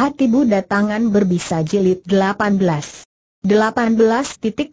Hati Buddha Tangan Berbisa Jilid 18. 18.52.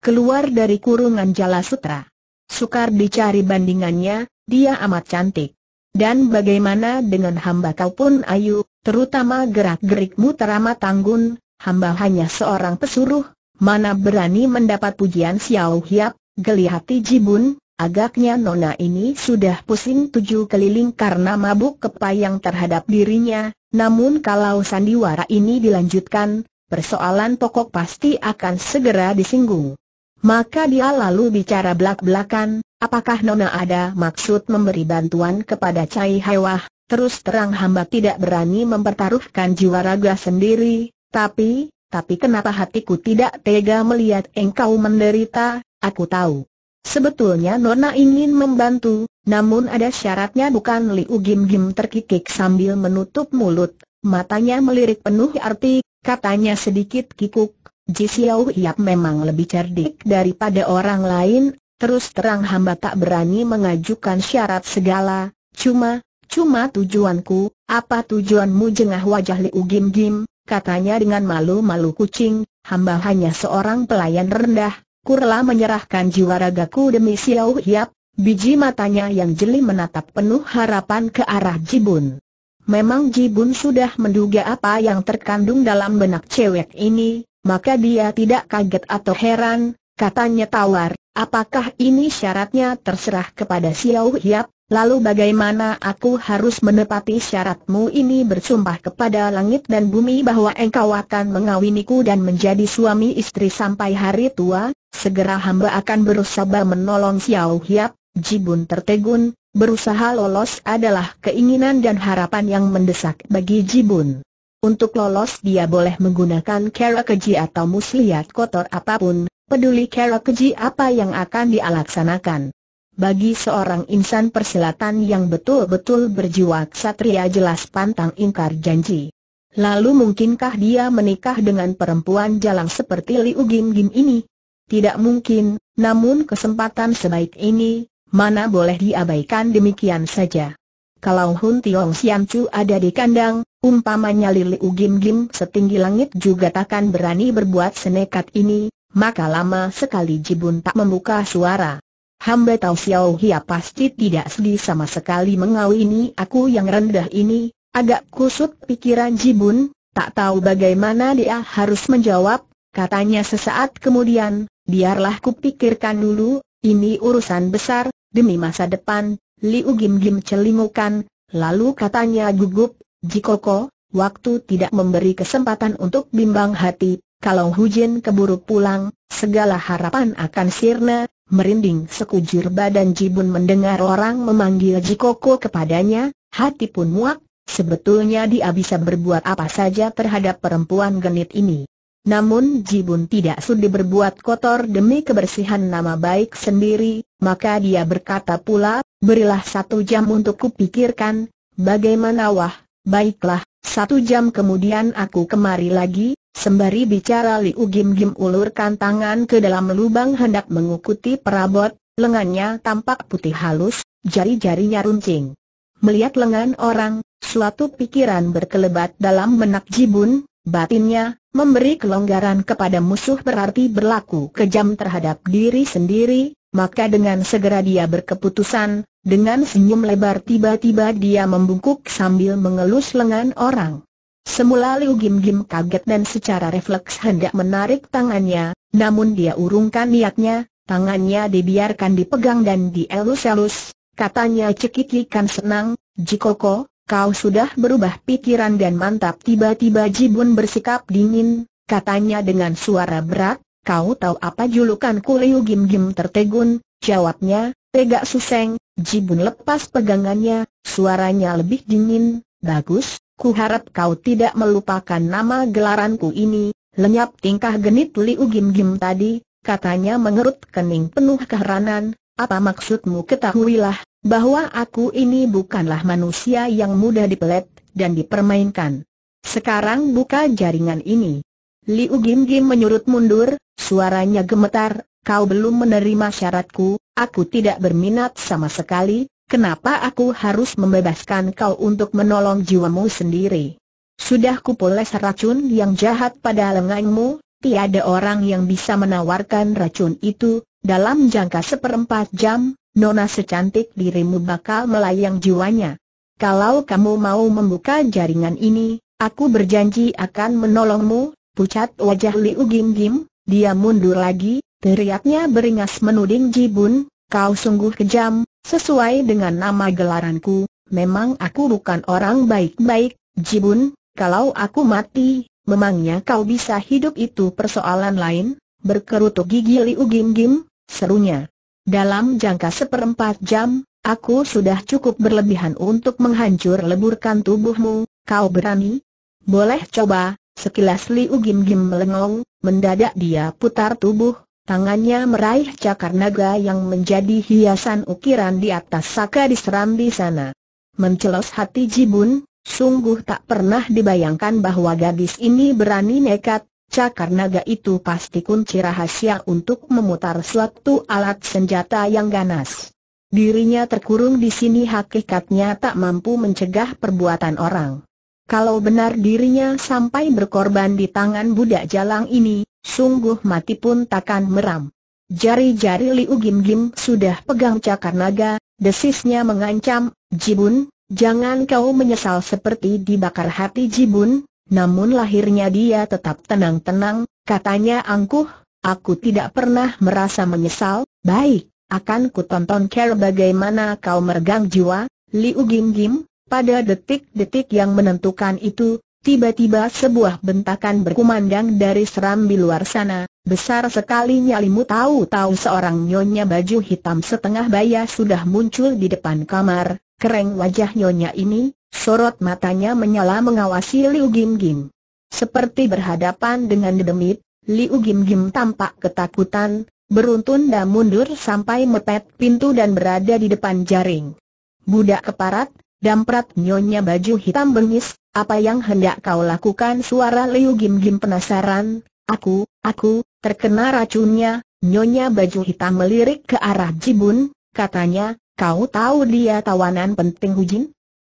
Keluar dari kurungan Jala Sutra. Sukar dicari bandingannya, dia amat cantik. Dan bagaimana dengan hamba kau pun ayu, terutama gerak-gerikmu teramat tanggun, hamba hanya seorang pesuruh, mana berani mendapat pujian Xiao Hiap, geli hati Jibun, agaknya nona ini sudah pusing tujuh keliling karena mabuk kepayang terhadap dirinya, namun kalau sandiwara ini dilanjutkan, persoalan pokok pasti akan segera disinggung. Maka dia lalu bicara belak-belakan, apakah Nona ada maksud memberi bantuan kepada Cai Hewah, terus terang hamba tidak berani mempertaruhkan jiwa raga sendiri, tapi, tapi kenapa hatiku tidak tega melihat engkau menderita, aku tahu. Sebetulnya Nona ingin membantu, namun ada syaratnya bukan Liu Gim Gim terkikik sambil menutup mulut, matanya melirik penuh arti, katanya sedikit kikuk, Ji Xiao Hiap memang lebih cerdik daripada orang lain, terus terang hamba tak berani mengajukan syarat segala, cuma, cuma tujuanku, apa tujuanmu jengah wajah Liu Gim Gim, katanya dengan malu-malu kucing, hamba hanya seorang pelayan rendah, Kurla menyerahkan jiwa ragaku demi Xiao Hiap, biji matanya yang jeli menatap penuh harapan ke arah Jibun. Memang Jibun sudah menduga apa yang terkandung dalam benak cewek ini, maka dia tidak kaget atau heran, katanya tawar, apakah ini syaratnya terserah kepada Xiao Hiap, Lalu bagaimana aku harus menepati syaratmu ini bersumpah kepada langit dan bumi bahwa engkau akan mengawiniku dan menjadi suami istri sampai hari tua, segera hamba akan berusaha menolong Xiao Hiap, Jibun tertegun, berusaha lolos adalah keinginan dan harapan yang mendesak bagi Jibun. Untuk lolos dia boleh menggunakan kera keji atau muslihat kotor apapun, peduli kera keji apa yang akan dialaksanakan. Bagi seorang insan persilatan yang betul-betul berjiwa ksatria jelas pantang ingkar janji. Lalu mungkinkah dia menikah dengan perempuan jalang seperti Liu Gim Gim ini? Tidak mungkin, namun kesempatan sebaik ini, mana boleh diabaikan demikian saja. Kalau Hun Tiong Sian Chu ada di kandang, umpamanya Liu Gim Gim setinggi langit juga takkan berani berbuat senekat ini, maka lama sekali Jibun tak membuka suara. Hamba tahu Xiao Hia pasti tidak sedih sama sekali mengawini aku yang rendah ini, agak kusut pikiran Jibun, tak tahu bagaimana dia harus menjawab, katanya sesaat kemudian, biarlah kupikirkan dulu, ini urusan besar, demi masa depan, Liu Gim Gim celingukan, lalu katanya gugup, Jikoko, waktu tidak memberi kesempatan untuk bimbang hati, kalau hujan keburu pulang, segala harapan akan sirna, Merinding sekujur badan Jibun mendengar orang memanggil Jikoko kepadanya, hati pun muak, sebetulnya dia bisa berbuat apa saja terhadap perempuan genit ini. Namun Jibun tidak sudi berbuat kotor demi kebersihan nama baik sendiri, maka dia berkata pula, berilah satu jam untuk kupikirkan, bagaimana wah, baiklah, satu jam kemudian aku kemari lagi, Sembari bicara Liu Gim Gim ulurkan tangan ke dalam lubang hendak mengukuti perabot, lengannya tampak putih halus, jari-jarinya runcing. Melihat lengan orang, suatu pikiran berkelebat dalam benak Jibun, batinnya, memberi kelonggaran kepada musuh berarti berlaku kejam terhadap diri sendiri, maka dengan segera dia berkeputusan, dengan senyum lebar tiba-tiba dia membungkuk sambil mengelus lengan orang. Semula Liu Gim Gim kaget dan secara refleks hendak menarik tangannya, namun dia urungkan niatnya, tangannya dibiarkan dipegang dan dielus-elus, katanya cekikikan senang, Jikoko, kau sudah berubah pikiran dan mantap tiba-tiba Jibun bersikap dingin, katanya dengan suara berat, kau tahu apa julukanku Liu Gim Gim tertegun, jawabnya, tegak suseng, Jibun lepas pegangannya, suaranya lebih dingin, bagus, Ku harap kau tidak melupakan nama gelaranku ini, lenyap tingkah genit Liu Gim Gim tadi, katanya mengerut kening penuh keheranan, apa maksudmu ketahuilah, bahwa aku ini bukanlah manusia yang mudah dipelet, dan dipermainkan. Sekarang buka jaringan ini. Liu Gim Gim menyurut mundur, suaranya gemetar, kau belum menerima syaratku, aku tidak berminat sama sekali, Kenapa aku harus membebaskan kau untuk menolong jiwamu sendiri? Sudah kupoles racun yang jahat pada lenganmu, tiada orang yang bisa menawarkan racun itu, dalam jangka seperempat jam, nona secantik dirimu bakal melayang jiwanya. Kalau kamu mau membuka jaringan ini, aku berjanji akan menolongmu, pucat wajah Liu Gim Gim, dia mundur lagi, teriaknya beringas menuding Jibun, kau sungguh kejam, Sesuai dengan nama gelaranku, memang aku bukan orang baik-baik, Jibun, kalau aku mati, memangnya kau bisa hidup itu persoalan lain? Berkerutuk gigi Liu Gim Gim, serunya. Dalam jangka seperempat jam, aku sudah cukup berlebihan untuk menghancur leburkan tubuhmu, kau berani? Boleh coba, sekilas Liu Gim Gim melengong, mendadak dia putar tubuh, Tangannya meraih cakar naga yang menjadi hiasan ukiran di atas saka diseram di sana. Mencelos hati Jibun, sungguh tak pernah dibayangkan bahwa gadis ini berani nekat, cakar naga itu pasti kunci rahasia untuk memutar suatu alat senjata yang ganas. Dirinya terkurung di sini hakikatnya tak mampu mencegah perbuatan orang. Kalau benar dirinya sampai berkorban di tangan budak jalang ini, sungguh mati pun takkan meram. Jari-jari Liu Gim Gim sudah pegang cakar naga, desisnya mengancam, Jibun, jangan kau menyesal seperti dibakar hati Jibun, namun lahirnya dia tetap tenang-tenang, katanya angkuh, aku tidak pernah merasa menyesal, baik, akan kutonton care bagaimana kau meregang jiwa, Liu Gim Gim, pada detik-detik yang menentukan itu, tiba-tiba sebuah bentakan berkumandang dari serambi luar sana, besar sekali nyalimu tahu-tahu seorang nyonya baju hitam setengah baya sudah muncul di depan kamar, kereng wajah nyonya ini, sorot matanya menyala mengawasi Liu Gim Gim. Seperti berhadapan dengan Dedemit, Liu Gim Gim tampak ketakutan, beruntun dan mundur sampai mepet pintu dan berada di depan jaring. Budak keparat, Damprat nyonya baju hitam bengis, apa yang hendak kau lakukan suara Liu Gim Gim penasaran, aku, aku, terkena racunnya, nyonya baju hitam melirik ke arah Jibun, katanya, kau tahu dia tawanan penting Hujin?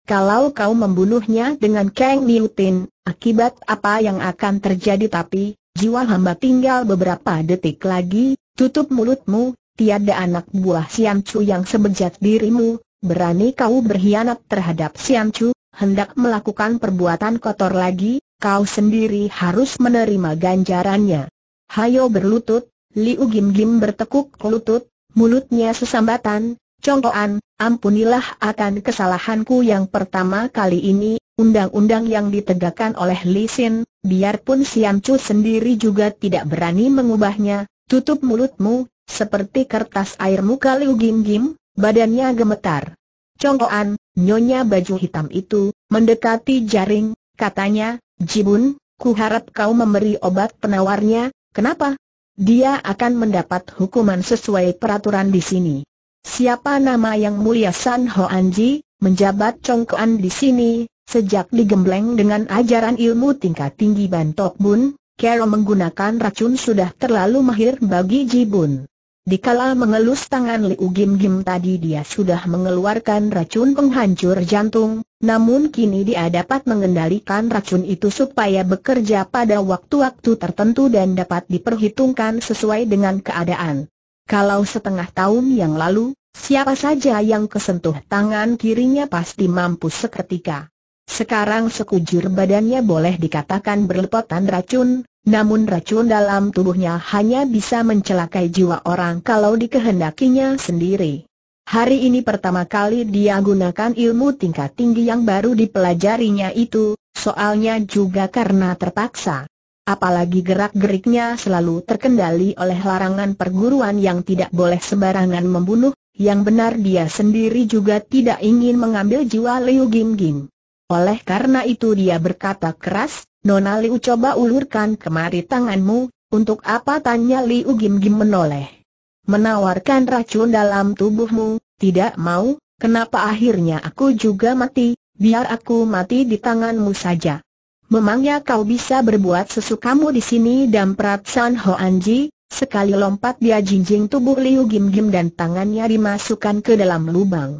Kalau kau membunuhnya dengan Kang Niutin, akibat apa yang akan terjadi tapi, jiwa hamba tinggal beberapa detik lagi, tutup mulutmu, tiada anak buah Sian Chu yang sebejat dirimu, berani kau berkhianat terhadap Siam Chu, hendak melakukan perbuatan kotor lagi, kau sendiri harus menerima ganjarannya. Hayo berlutut, Liu Gim Gim bertekuk lutut, mulutnya sesambatan, congkoan, ampunilah akan kesalahanku yang pertama kali ini, undang-undang yang ditegakkan oleh Li Sin, biarpun Siam Chu sendiri juga tidak berani mengubahnya, tutup mulutmu, seperti kertas airmu Liu Gim Gim, Badannya gemetar. Congkoan, nyonya baju hitam itu, mendekati jaring, katanya, Jibun, ku harap kau memberi obat penawarnya, kenapa? Dia akan mendapat hukuman sesuai peraturan di sini. Siapa nama yang mulia San Ho Anji, menjabat congkoan di sini, sejak digembleng dengan ajaran ilmu tingkat tinggi Bantok Bun, Kero menggunakan racun sudah terlalu mahir bagi Jibun. Dikala mengelus tangan Liu Gim Gim tadi dia sudah mengeluarkan racun penghancur jantung, namun kini dia dapat mengendalikan racun itu supaya bekerja pada waktu-waktu tertentu dan dapat diperhitungkan sesuai dengan keadaan. Kalau setengah tahun yang lalu, siapa saja yang kesentuh tangan kirinya pasti mampu seketika. Sekarang sekujur badannya boleh dikatakan berlepotan racun, namun racun dalam tubuhnya hanya bisa mencelakai jiwa orang kalau dikehendakinya sendiri. Hari ini pertama kali dia gunakan ilmu tingkat tinggi yang baru dipelajarinya itu, soalnya juga karena terpaksa. Apalagi gerak-geriknya selalu terkendali oleh larangan perguruan yang tidak boleh sembarangan membunuh, yang benar dia sendiri juga tidak ingin mengambil jiwa Liu Gim Oleh karena itu dia berkata keras, Nona Liu coba ulurkan kemari tanganmu, untuk apa tanya Liu Gim Gim menoleh. Menawarkan racun dalam tubuhmu, tidak mau, kenapa akhirnya aku juga mati, biar aku mati di tanganmu saja. Memangnya kau bisa berbuat sesukamu di sini dan Prat San Ho Anji, Sekali lompat dia jinjing tubuh Liu Gim Gim dan tangannya dimasukkan ke dalam lubang.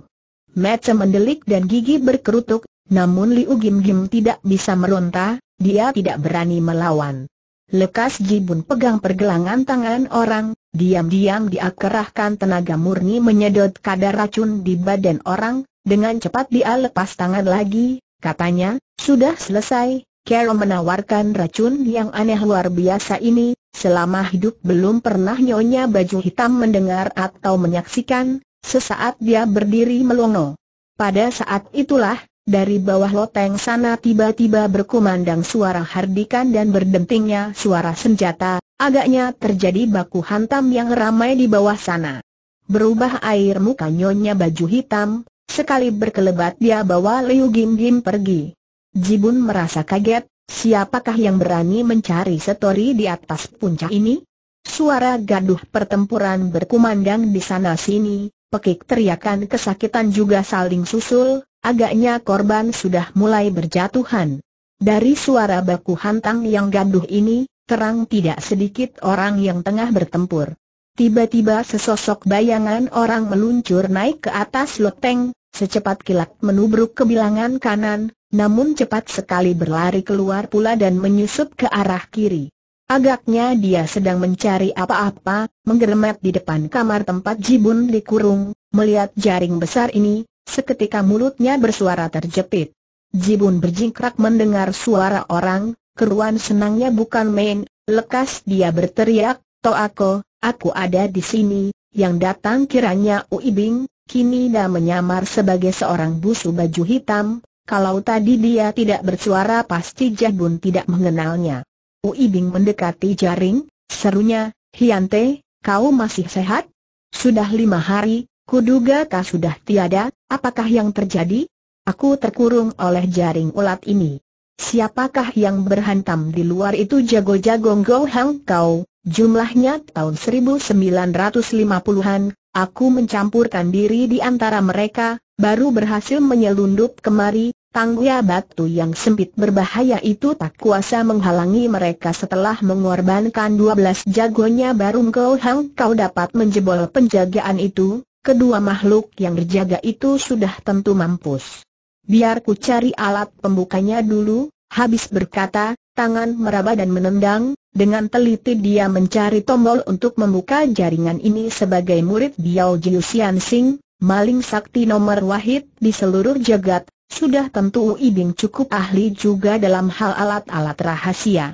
Mata mendelik dan gigi berkerutuk, namun Liu Gim Gim tidak bisa meronta, dia tidak berani melawan. Lekas Jibun pegang pergelangan tangan orang, diam-diam dia kerahkan tenaga murni menyedot kadar racun di badan orang, dengan cepat dia lepas tangan lagi, katanya, sudah selesai, Carol menawarkan racun yang aneh luar biasa ini, selama hidup belum pernah nyonya baju hitam mendengar atau menyaksikan, sesaat dia berdiri melongo. Pada saat itulah, dari bawah loteng sana tiba-tiba berkumandang suara hardikan dan berdentingnya suara senjata, agaknya terjadi baku hantam yang ramai di bawah sana. Berubah air muka nyonya baju hitam, sekali berkelebat dia bawa Liu Gim Gim pergi. Jibun merasa kaget, siapakah yang berani mencari setori di atas puncak ini? Suara gaduh pertempuran berkumandang di sana-sini, pekik teriakan kesakitan juga saling susul, Agaknya korban sudah mulai berjatuhan. Dari suara baku hantang yang gaduh ini, terang tidak sedikit orang yang tengah bertempur. Tiba-tiba sesosok bayangan orang meluncur naik ke atas loteng, secepat kilat menubruk ke bilangan kanan, namun cepat sekali berlari keluar pula dan menyusup ke arah kiri. Agaknya dia sedang mencari apa-apa, menggeremet di depan kamar tempat Jibun dikurung, melihat jaring besar ini, Seketika mulutnya bersuara terjepit. Jibun berjingkrak mendengar suara orang, keruan senangnya bukan main, lekas dia berteriak, "Toh aku aku ada di sini, yang datang kiranya Uibing, kini dah menyamar sebagai seorang busu baju hitam, kalau tadi dia tidak bersuara pasti Jibun tidak mengenalnya. Uibing mendekati jaring, serunya, Hiante, kau masih sehat? Sudah lima hari, Kuduga kau sudah tiada, apakah yang terjadi? Aku terkurung oleh jaring ulat ini. Siapakah yang berhantam di luar itu jago-jago Go Hang Kau, jumlahnya tahun 1950-an, aku mencampurkan diri di antara mereka, baru berhasil menyelundup kemari, tangguya batu yang sempit berbahaya itu tak kuasa menghalangi mereka setelah mengorbankan 12 jagonya baru Go Hang Kau dapat menjebol penjagaan itu, kedua makhluk yang berjaga itu sudah tentu mampus. Biar ku cari alat pembukanya dulu, habis berkata, tangan meraba dan menendang, dengan teliti dia mencari tombol untuk membuka jaringan ini sebagai murid Biao Jiu Xian Sing, maling sakti nomor wahid di seluruh jagat, sudah tentu Ui Bing cukup ahli juga dalam hal alat-alat rahasia.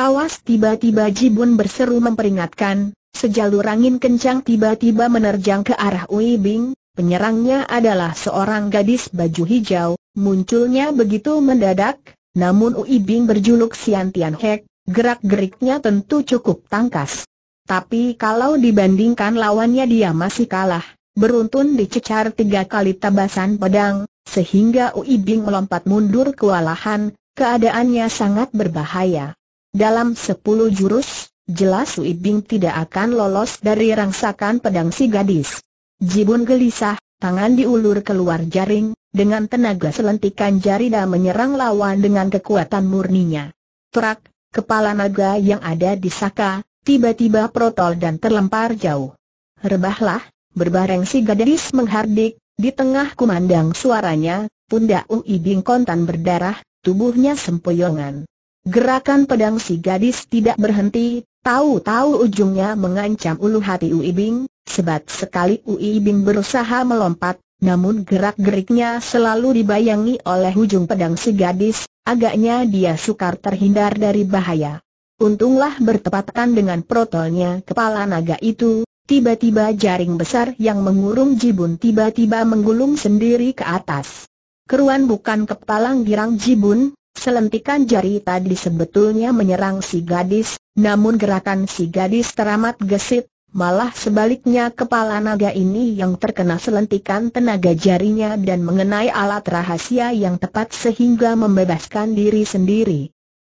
Awas tiba-tiba Jibun berseru memperingatkan, Sejalur angin kencang tiba-tiba menerjang ke arah Wei Bing, penyerangnya adalah seorang gadis baju hijau, munculnya begitu mendadak, namun Wei Bing berjuluk Sian Tian Hek, gerak-geriknya tentu cukup tangkas. Tapi kalau dibandingkan lawannya dia masih kalah, beruntun dicecar tiga kali tabasan pedang, sehingga Ui Bing melompat mundur kewalahan, keadaannya sangat berbahaya. Dalam sepuluh jurus, Jelas Sui Bing tidak akan lolos dari rangsakan pedang si gadis. Jibun gelisah, tangan diulur keluar jaring, dengan tenaga selentikan jari dan menyerang lawan dengan kekuatan murninya. Trak, kepala naga yang ada di saka, tiba-tiba protol dan terlempar jauh. Rebahlah, berbareng si gadis menghardik, di tengah kumandang suaranya, pundak Ui Bing kontan berdarah, tubuhnya sempoyongan. Gerakan pedang si gadis tidak berhenti, Tahu-tahu ujungnya mengancam ulu hati Ui Bing, sebat sekali Ui Bing berusaha melompat, namun gerak-geriknya selalu dibayangi oleh ujung pedang si gadis, agaknya dia sukar terhindar dari bahaya. Untunglah bertepatan dengan protolnya kepala naga itu, tiba-tiba jaring besar yang mengurung Jibun tiba-tiba menggulung sendiri ke atas. Keruan bukan kepalang girang Jibun, Selentikan jari tadi sebetulnya menyerang si gadis, namun gerakan si gadis teramat gesit, malah sebaliknya kepala naga ini yang terkena selentikan tenaga jarinya dan mengenai alat rahasia yang tepat sehingga membebaskan diri sendiri.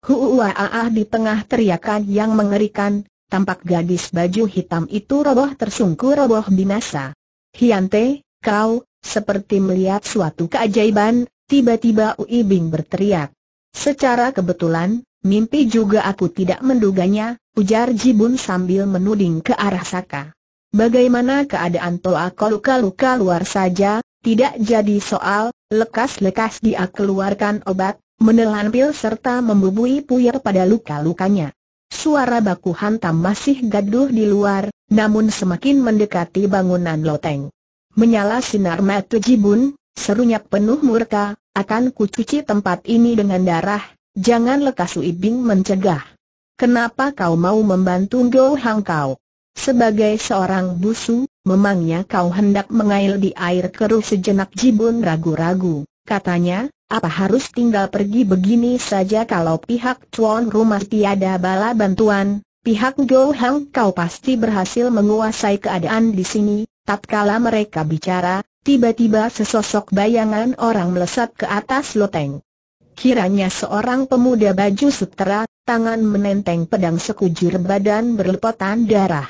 Huuaaah di tengah teriakan yang mengerikan, tampak gadis baju hitam itu roboh tersungkur roboh binasa. Hiante, kau, seperti melihat suatu keajaiban, tiba-tiba Uibing berteriak. Secara kebetulan, mimpi juga aku tidak menduganya, ujar Jibun sambil menuding ke arah Saka. Bagaimana keadaan Toa kau luka-luka luar saja, tidak jadi soal, lekas-lekas dia keluarkan obat, menelan pil serta membubui puyer pada luka-lukanya. Suara baku hantam masih gaduh di luar, namun semakin mendekati bangunan loteng. Menyala sinar mata Jibun, Serunya penuh murka, akan kucuci tempat ini dengan darah, jangan lekas Su Ibing mencegah. Kenapa kau mau membantu Go Hang kau? Sebagai seorang busu, memangnya kau hendak mengail di air keruh sejenak jibun ragu-ragu, katanya, apa harus tinggal pergi begini saja kalau pihak tuan rumah tiada bala bantuan, pihak Go Hang kau pasti berhasil menguasai keadaan di sini, tatkala mereka bicara, Tiba-tiba sesosok bayangan orang melesat ke atas loteng. Kiranya seorang pemuda baju sutera, tangan menenteng pedang sekujur badan berlepotan darah.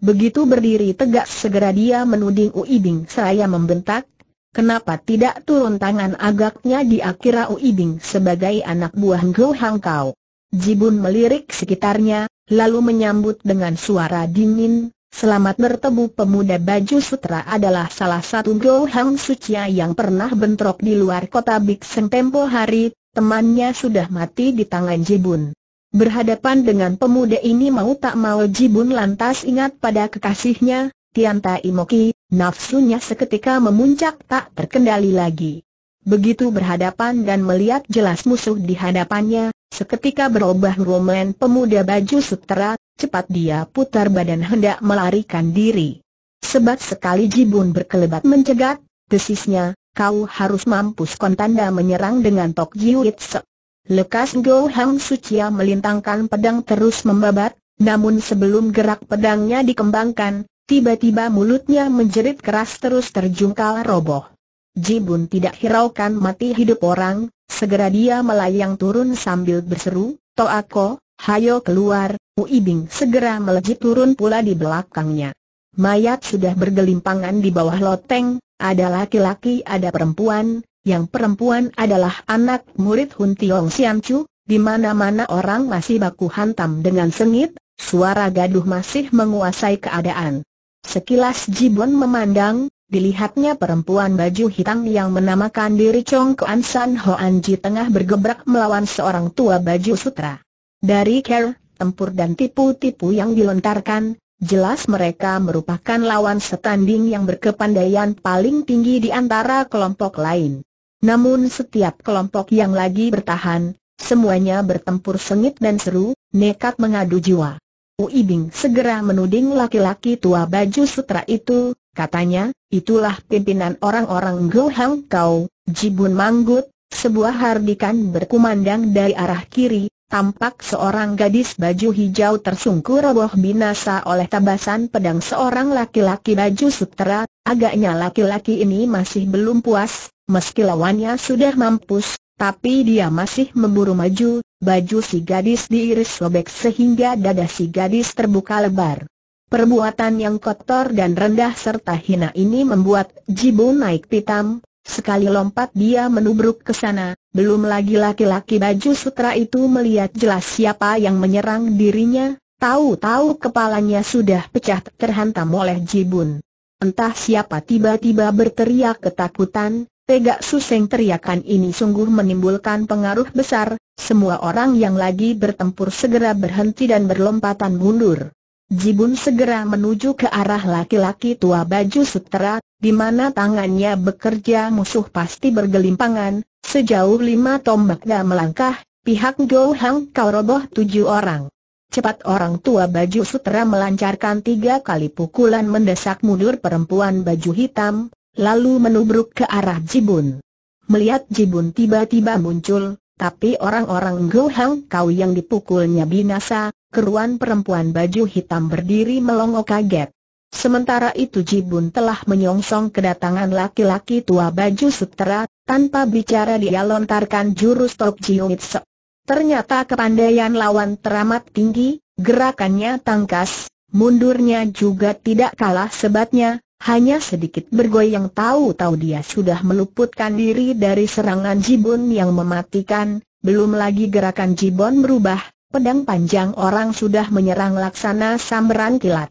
Begitu berdiri tegak segera dia menuding Uibing seraya membentak, kenapa tidak turun tangan agaknya di akhirah Uibing sebagai anak buah Ngo Hang Kau. Jibun melirik sekitarnya, lalu menyambut dengan suara dingin, Selamat bertemu pemuda baju sutra adalah salah satu Go Hang Sucia yang pernah bentrok di luar kota Big Seng tempo hari, temannya sudah mati di tangan Jibun. Berhadapan dengan pemuda ini mau tak mau Jibun lantas ingat pada kekasihnya, Tianta Imoki, nafsunya seketika memuncak tak terkendali lagi. Begitu berhadapan dan melihat jelas musuh di hadapannya, seketika berubah roman pemuda baju sutra, Cepat dia putar badan hendak melarikan diri. Sebab sekali Jibun berkelebat mencegat, desisnya, kau harus mampus kontanda menyerang dengan Tok Jiwitse. Lekas Go Hang Sucia melintangkan pedang terus membabat, namun sebelum gerak pedangnya dikembangkan, tiba-tiba mulutnya menjerit keras terus terjungkal roboh. Jibun tidak hiraukan mati hidup orang, segera dia melayang turun sambil berseru, Toako, hayo keluar, Ibing segera melejit turun pula di belakangnya. Mayat sudah bergelimpangan di bawah loteng, ada laki-laki ada perempuan, yang perempuan adalah anak murid Hun Tiong Siam Chu, di mana-mana orang masih baku hantam dengan sengit, suara gaduh masih menguasai keadaan. Sekilas Jibon memandang, dilihatnya perempuan baju hitam yang menamakan diri Chong Kuan San Hoan Ji tengah bergebrak melawan seorang tua baju sutra. Dari Ker, tempur dan tipu-tipu yang dilontarkan, jelas mereka merupakan lawan setanding yang berkepandaian paling tinggi di antara kelompok lain. Namun setiap kelompok yang lagi bertahan, semuanya bertempur sengit dan seru, nekat mengadu jiwa. Uibing segera menuding laki-laki tua baju sutra itu, katanya, itulah pimpinan orang-orang Gohang Kau, Jibun Manggut, sebuah hardikan berkumandang dari arah kiri, tampak seorang gadis baju hijau tersungkur roboh binasa oleh tabasan pedang seorang laki-laki baju sutera, agaknya laki-laki ini masih belum puas, meski lawannya sudah mampus, tapi dia masih memburu maju, baju si gadis diiris sobek sehingga dada si gadis terbuka lebar. Perbuatan yang kotor dan rendah serta hina ini membuat Jibo naik pitam, sekali lompat dia menubruk ke sana, belum lagi laki-laki baju sutra itu melihat jelas siapa yang menyerang dirinya, tahu-tahu kepalanya sudah pecah terhantam oleh Jibun. Entah siapa tiba-tiba berteriak ketakutan, tegak suseng teriakan ini sungguh menimbulkan pengaruh besar, semua orang yang lagi bertempur segera berhenti dan berlompatan mundur. Jibun segera menuju ke arah laki-laki tua baju sutera, di mana tangannya bekerja musuh pasti bergelimpangan, sejauh lima tombak tombaknya melangkah, pihak Gou Hang kau roboh tujuh orang. Cepat orang tua baju sutera melancarkan tiga kali pukulan mendesak mundur perempuan baju hitam, lalu menubruk ke arah Jibun. Melihat Jibun tiba-tiba muncul, tapi orang-orang Gohang kau yang dipukulnya binasa, keruan perempuan baju hitam berdiri melongo kaget. Sementara itu Jibun telah menyongsong kedatangan laki-laki tua baju sutera, tanpa bicara dia lontarkan jurus Tok Jiumitsu. Ternyata kepandaian lawan teramat tinggi, gerakannya tangkas, mundurnya juga tidak kalah sebatnya, hanya sedikit bergoyang tahu-tahu dia sudah meluputkan diri dari serangan Jibun yang mematikan, belum lagi gerakan jibun berubah, pedang panjang orang sudah menyerang laksana samberan kilat.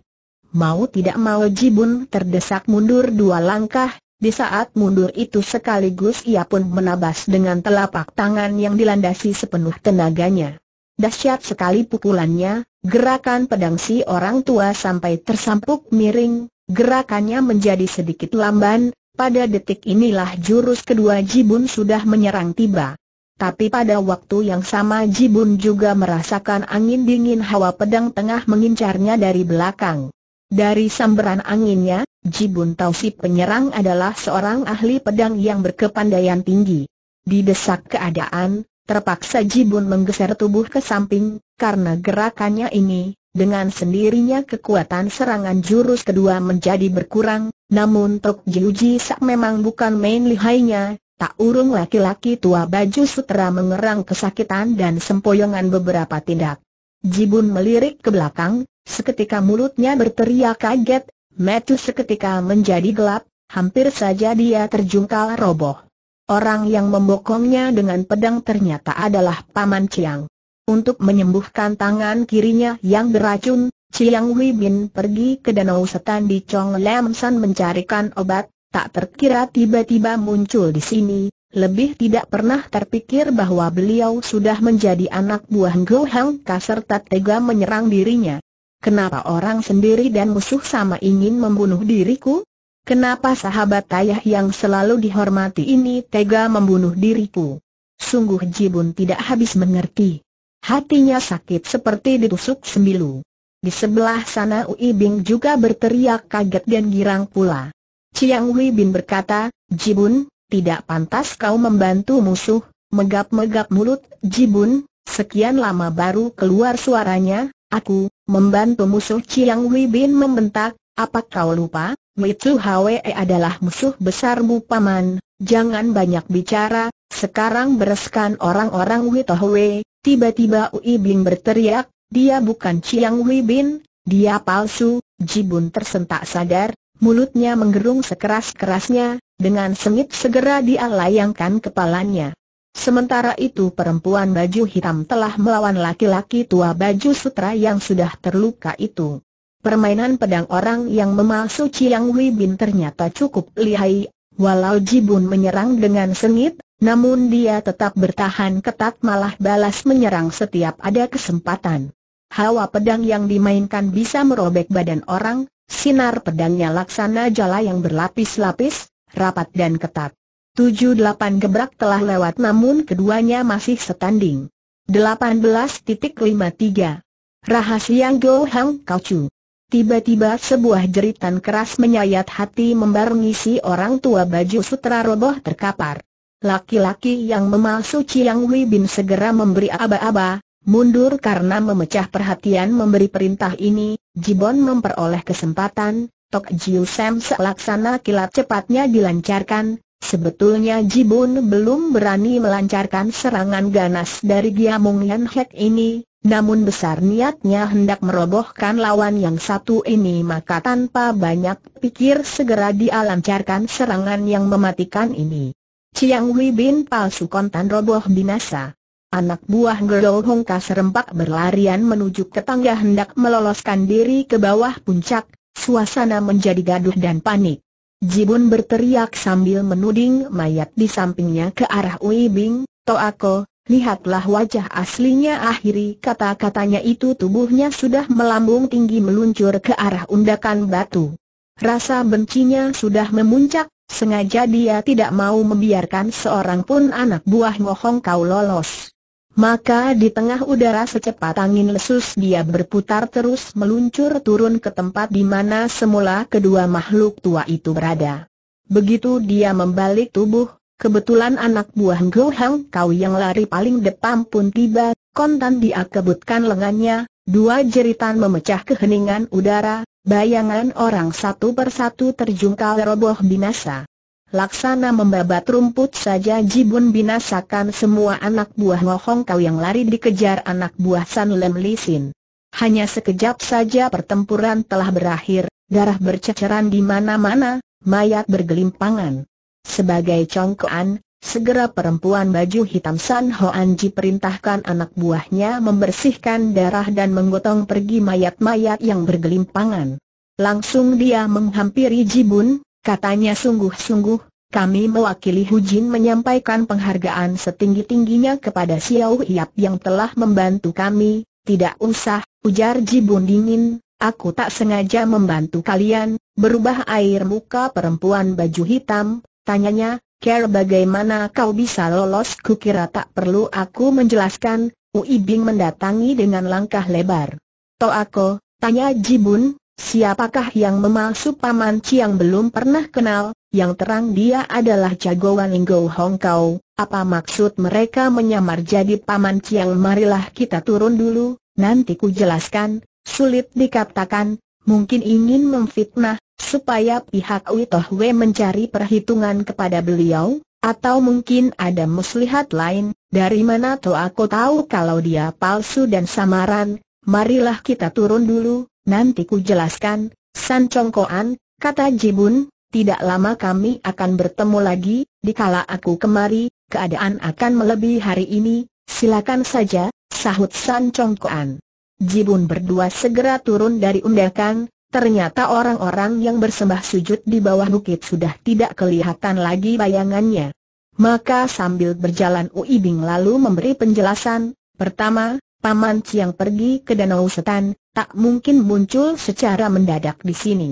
Mau tidak mau Jibun terdesak mundur dua langkah, di saat mundur itu sekaligus ia pun menabas dengan telapak tangan yang dilandasi sepenuh tenaganya. Dahsyat sekali pukulannya, gerakan pedang si orang tua sampai tersampuk miring, Gerakannya menjadi sedikit lamban, pada detik inilah jurus kedua Jibun sudah menyerang tiba. Tapi pada waktu yang sama Jibun juga merasakan angin dingin hawa pedang tengah mengincarnya dari belakang. Dari sambaran anginnya, Jibun tahu si penyerang adalah seorang ahli pedang yang berkepandaian tinggi. Di desak keadaan, terpaksa Jibun menggeser tubuh ke samping, karena gerakannya ini, dengan sendirinya kekuatan serangan jurus kedua menjadi berkurang, namun Tok Jiuji Sak memang bukan main lihainya, tak urung laki-laki tua baju sutera mengerang kesakitan dan sempoyongan beberapa tindak. Jibun melirik ke belakang, seketika mulutnya berteriak kaget, metu seketika menjadi gelap, hampir saja dia terjungkal roboh. Orang yang membokongnya dengan pedang ternyata adalah Paman Chiang untuk menyembuhkan tangan kirinya yang beracun, Chiang Wei Bin pergi ke Danau Setan di Chong Lam San mencarikan obat, tak terkira tiba-tiba muncul di sini, lebih tidak pernah terpikir bahwa beliau sudah menjadi anak buah Go Hang Ka serta tega menyerang dirinya. Kenapa orang sendiri dan musuh sama ingin membunuh diriku? Kenapa sahabat ayah yang selalu dihormati ini tega membunuh diriku? Sungguh Jibun tidak habis mengerti. Hatinya sakit seperti ditusuk sembilu. Di sebelah sana Ui Bing juga berteriak kaget dan girang pula. Chiang Wei Bin berkata, Jibun, tidak pantas kau membantu musuh, megap-megap mulut, Jibun, sekian lama baru keluar suaranya, aku, membantu musuh Chiang Wei Bin membentak, apa kau lupa, Wei Tzu Hwe e adalah musuh besarmu paman, jangan banyak bicara, sekarang bereskan orang-orang Wei Tohwe, Tiba-tiba Ui Bing berteriak, dia bukan Chiang Wei Bin, dia palsu, Jibun tersentak sadar, mulutnya menggerung sekeras-kerasnya, dengan sengit segera dia layangkan kepalanya. Sementara itu perempuan baju hitam telah melawan laki-laki tua baju sutra yang sudah terluka itu. Permainan pedang orang yang memalsu Chiang Wei Bin ternyata cukup lihai, Walau Jibun menyerang dengan sengit, namun dia tetap bertahan ketat malah balas menyerang setiap ada kesempatan. Hawa pedang yang dimainkan bisa merobek badan orang, sinar pedangnya laksana jala yang berlapis-lapis, rapat dan ketat. Tujuh delapan gebrak telah lewat namun keduanya masih setanding. 18.53 Rahasia Go Hang Kau Chu Tiba-tiba sebuah jeritan keras menyayat hati membarungi si orang tua baju sutra roboh terkapar. Laki-laki yang memalsu Chiang Wei Bin segera memberi aba-aba, mundur karena memecah perhatian memberi perintah ini, Jibon memperoleh kesempatan, Tok Jiu Sam selaksana kilat cepatnya dilancarkan, Sebetulnya Jibun belum berani melancarkan serangan ganas dari Giamong Yan Hek ini, namun besar niatnya hendak merobohkan lawan yang satu ini maka tanpa banyak pikir segera dialancarkan serangan yang mematikan ini. Chiang Wei bin palsu kontan roboh binasa. Anak buah Hong Ka serempak berlarian menuju ke tangga hendak meloloskan diri ke bawah puncak, suasana menjadi gaduh dan panik. Jibun berteriak sambil menuding mayat di sampingnya ke arah Wei Bing, Toako, Lihatlah wajah aslinya akhiri kata-katanya itu tubuhnya sudah melambung tinggi meluncur ke arah undakan batu. Rasa bencinya sudah memuncak, sengaja dia tidak mau membiarkan seorang pun anak buah ngohong kau lolos. Maka di tengah udara secepat angin lesus dia berputar terus meluncur turun ke tempat di mana semula kedua makhluk tua itu berada. Begitu dia membalik tubuh, Kebetulan anak buah Ngo Kau yang lari paling depan pun tiba, kontan dia kebutkan lengannya, dua jeritan memecah keheningan udara, bayangan orang satu persatu terjungkal roboh binasa. Laksana membabat rumput saja Jibun binasakan semua anak buah Ngohong Kau yang lari dikejar anak buah San Lem Lisin. Hanya sekejap saja pertempuran telah berakhir, darah berceceran di mana-mana, mayat bergelimpangan. Sebagai congkoan, segera perempuan baju hitam San Anji perintahkan anak buahnya membersihkan darah dan menggotong pergi mayat-mayat yang bergelimpangan. Langsung dia menghampiri Jibun, katanya sungguh-sungguh, kami mewakili Hu Jin menyampaikan penghargaan setinggi-tingginya kepada Xiao Hiap yang telah membantu kami, tidak usah, ujar Jibun dingin, aku tak sengaja membantu kalian, berubah air muka perempuan baju hitam, Tanyanya, Care bagaimana kau bisa lolos kukira tak perlu aku menjelaskan, Ui Bing mendatangi dengan langkah lebar. aku, tanya Jibun, siapakah yang memalsu Paman Ciang belum pernah kenal, yang terang dia adalah jagoan Inggo Hong Kau, apa maksud mereka menyamar jadi Paman Ciang marilah kita turun dulu, nanti ku jelaskan, sulit dikatakan, mungkin ingin memfitnah, supaya pihak Witohwe mencari perhitungan kepada beliau, atau mungkin ada muslihat lain, dari mana toh aku tahu kalau dia palsu dan samaran, marilah kita turun dulu, nanti ku jelaskan, San Congkoan, kata Jibun, tidak lama kami akan bertemu lagi, dikala aku kemari, keadaan akan melebihi hari ini, silakan saja, sahut San Congkoan. Jibun berdua segera turun dari undakan, Ternyata orang-orang yang bersembah sujud di bawah bukit sudah tidak kelihatan lagi bayangannya. Maka sambil berjalan Uibing lalu memberi penjelasan, pertama, Paman Ciang pergi ke Danau Setan, tak mungkin muncul secara mendadak di sini.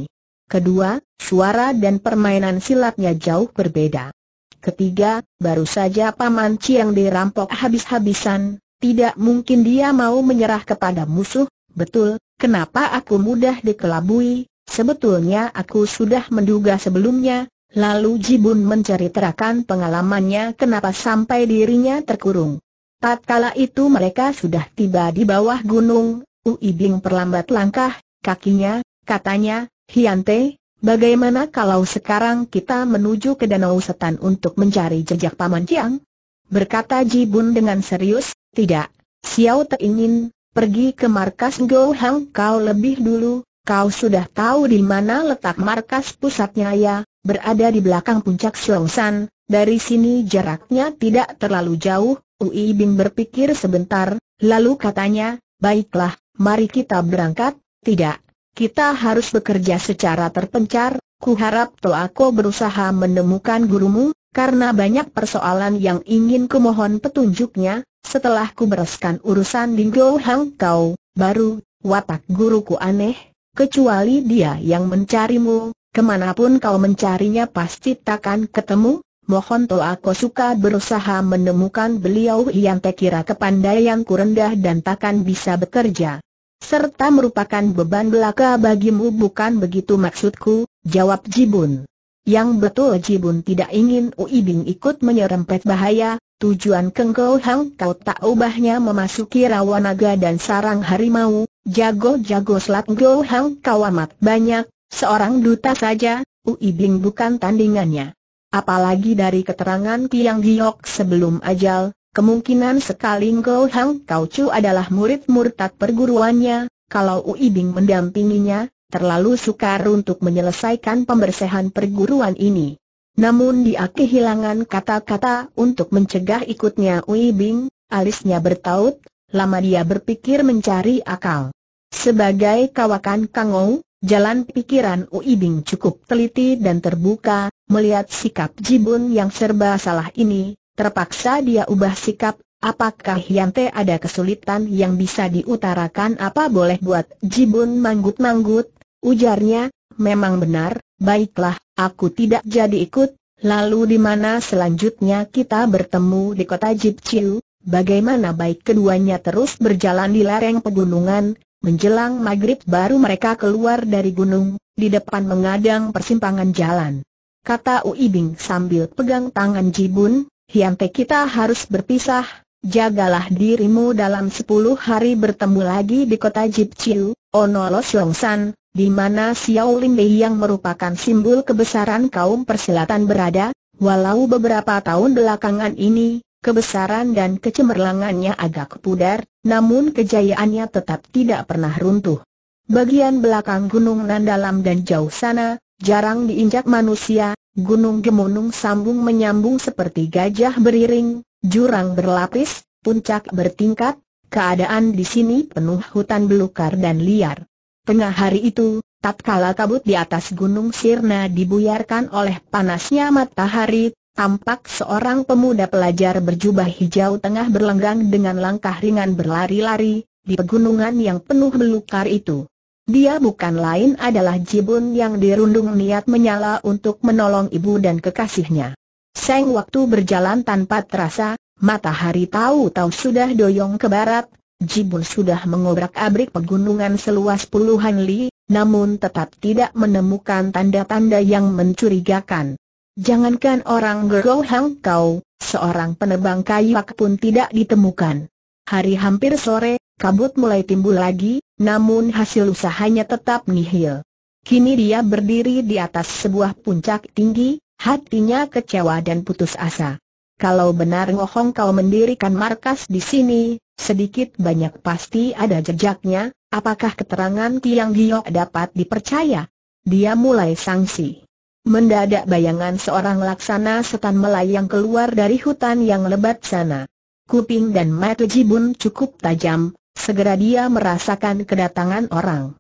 Kedua, suara dan permainan silatnya jauh berbeda. Ketiga, baru saja Paman Ciang dirampok habis-habisan, tidak mungkin dia mau menyerah kepada musuh, betul, kenapa aku mudah dikelabui, sebetulnya aku sudah menduga sebelumnya, lalu Jibun menceritakan pengalamannya kenapa sampai dirinya terkurung. Tatkala itu mereka sudah tiba di bawah gunung, Uibing perlambat langkah, kakinya, katanya, Hiante, bagaimana kalau sekarang kita menuju ke Danau Setan untuk mencari jejak Paman Jiang? Berkata Jibun dengan serius, tidak, Xiao Te ingin, pergi ke markas Go Hang kau lebih dulu, kau sudah tahu di mana letak markas pusatnya ya, berada di belakang puncak Siongsan, dari sini jaraknya tidak terlalu jauh, Ui Bing berpikir sebentar, lalu katanya, baiklah, mari kita berangkat, tidak, kita harus bekerja secara terpencar, ku harap Toako berusaha menemukan gurumu, karena banyak persoalan yang ingin kumohon petunjuknya, setelah ku bereskan urusan Dinggo Hang Kau, baru, watak guruku aneh, kecuali dia yang mencarimu, kemanapun kau mencarinya pasti takkan ketemu, mohon to aku suka berusaha menemukan beliau yang kira kepandaianku rendah dan takkan bisa bekerja. Serta merupakan beban belaka bagimu bukan begitu maksudku, jawab Jibun. Yang betul Jibun tidak ingin Ui Bing ikut menyerempet bahaya, tujuan Keng Kau Hang Kau tak ubahnya memasuki rawa naga dan sarang harimau, jago-jago selat Kau Hang Kau amat banyak, seorang duta saja, Ui Bing bukan tandingannya. Apalagi dari keterangan Tiang Giok sebelum ajal, Kemungkinan sekali Ngou Hang Kau Chu adalah murid murtad perguruannya, kalau Ui Bing mendampinginya, terlalu sukar untuk menyelesaikan pembersihan perguruan ini. Namun dia kehilangan kata-kata untuk mencegah ikutnya Ui Bing, alisnya bertaut, lama dia berpikir mencari akal. Sebagai kawakan Kangou, jalan pikiran Ui Bing cukup teliti dan terbuka, melihat sikap Jibun yang serba salah ini, terpaksa dia ubah sikap Apakah Hyante ada kesulitan yang bisa diutarakan apa boleh buat Jibun manggut-manggut, ujarnya, memang benar, baiklah, aku tidak jadi ikut, lalu di mana selanjutnya kita bertemu di kota Jipciu, bagaimana baik keduanya terus berjalan di lereng pegunungan, menjelang maghrib baru mereka keluar dari gunung, di depan mengadang persimpangan jalan. Kata Ui sambil pegang tangan Jibun, Hiante kita harus berpisah, jagalah dirimu dalam sepuluh hari bertemu lagi di kota Jipciu, Ono Longsan di mana Xiao Lin Mei yang merupakan simbol kebesaran kaum persilatan berada, walau beberapa tahun belakangan ini, kebesaran dan kecemerlangannya agak pudar, namun kejayaannya tetap tidak pernah runtuh. Bagian belakang Gunung Nan dalam dan jauh sana, jarang diinjak manusia, gunung gemunung sambung menyambung seperti gajah beriring, jurang berlapis, puncak bertingkat, keadaan di sini penuh hutan belukar dan liar. Tengah hari itu, tatkala kabut di atas gunung Sirna dibuyarkan oleh panasnya matahari, tampak seorang pemuda pelajar berjubah hijau tengah berlenggang dengan langkah ringan berlari-lari, di pegunungan yang penuh belukar itu. Dia bukan lain adalah Jibun yang dirundung niat menyala untuk menolong ibu dan kekasihnya. Seng waktu berjalan tanpa terasa, matahari tahu-tahu sudah doyong ke barat, Jibun sudah mengobrak-abrik pegunungan seluas puluhan li, namun tetap tidak menemukan tanda-tanda yang mencurigakan. Jangankan orang Gergo Hang Kau, seorang penebang kayak pun tidak ditemukan. Hari hampir sore, kabut mulai timbul lagi, namun hasil usahanya tetap nihil. Kini dia berdiri di atas sebuah puncak tinggi, hatinya kecewa dan putus asa. Kalau benar Ngohong kau mendirikan markas di sini, sedikit banyak pasti ada jejaknya, apakah keterangan Tiang Giok dapat dipercaya? Dia mulai sangsi. Mendadak bayangan seorang laksana setan melayang keluar dari hutan yang lebat sana. Kuping dan mata Jibun cukup tajam, segera dia merasakan kedatangan orang.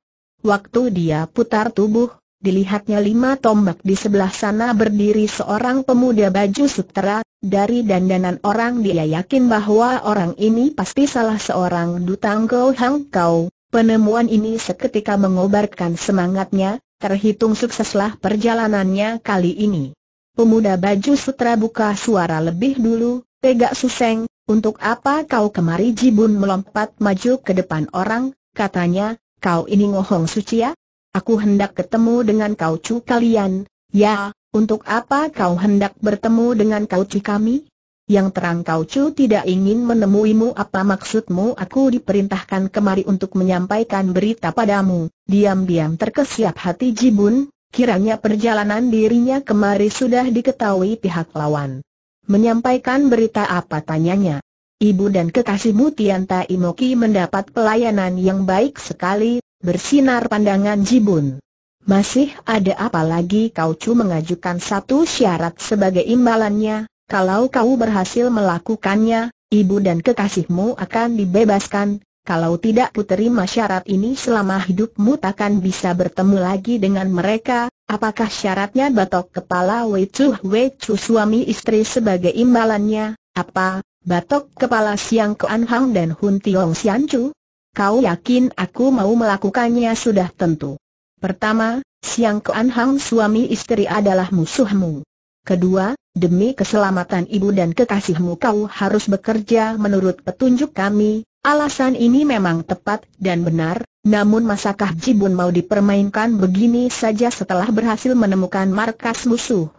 Waktu dia putar tubuh, Dilihatnya lima tombak di sebelah sana berdiri seorang pemuda baju sutera, dari dandanan orang dia yakin bahwa orang ini pasti salah seorang dutang Gou Hang Kau. Penemuan ini seketika mengobarkan semangatnya, terhitung sukseslah perjalanannya kali ini. Pemuda baju sutera buka suara lebih dulu, Tegak Suseng, untuk apa kau kemari Jibun melompat maju ke depan orang, katanya, kau ini ngohong suci ya? Aku hendak ketemu dengan kau cu kalian, ya, untuk apa kau hendak bertemu dengan kau cu kami? Yang terang kau cu tidak ingin menemuimu apa maksudmu aku diperintahkan kemari untuk menyampaikan berita padamu. Diam-diam terkesiap hati Jibun, kiranya perjalanan dirinya kemari sudah diketahui pihak lawan. Menyampaikan berita apa tanyanya. Ibu dan kekasihmu Tianta Imoki mendapat pelayanan yang baik sekali, Bersinar pandangan Jibun. Masih ada apa lagi kau cu mengajukan satu syarat sebagai imbalannya, kalau kau berhasil melakukannya, ibu dan kekasihmu akan dibebaskan, kalau tidak puteri syarat ini selama hidupmu takkan bisa bertemu lagi dengan mereka, apakah syaratnya batok kepala Wei Chu Wei Chu suami istri sebagai imbalannya, apa, batok kepala Siang Ke Anhang dan Hun Tiong Sian Chu? Kau yakin aku mau melakukannya sudah tentu. Pertama, Siang Kuan Hang suami istri adalah musuhmu. Kedua, demi keselamatan ibu dan kekasihmu kau harus bekerja menurut petunjuk kami. Alasan ini memang tepat dan benar, namun masakah Jibun mau dipermainkan begini saja setelah berhasil menemukan markas musuh?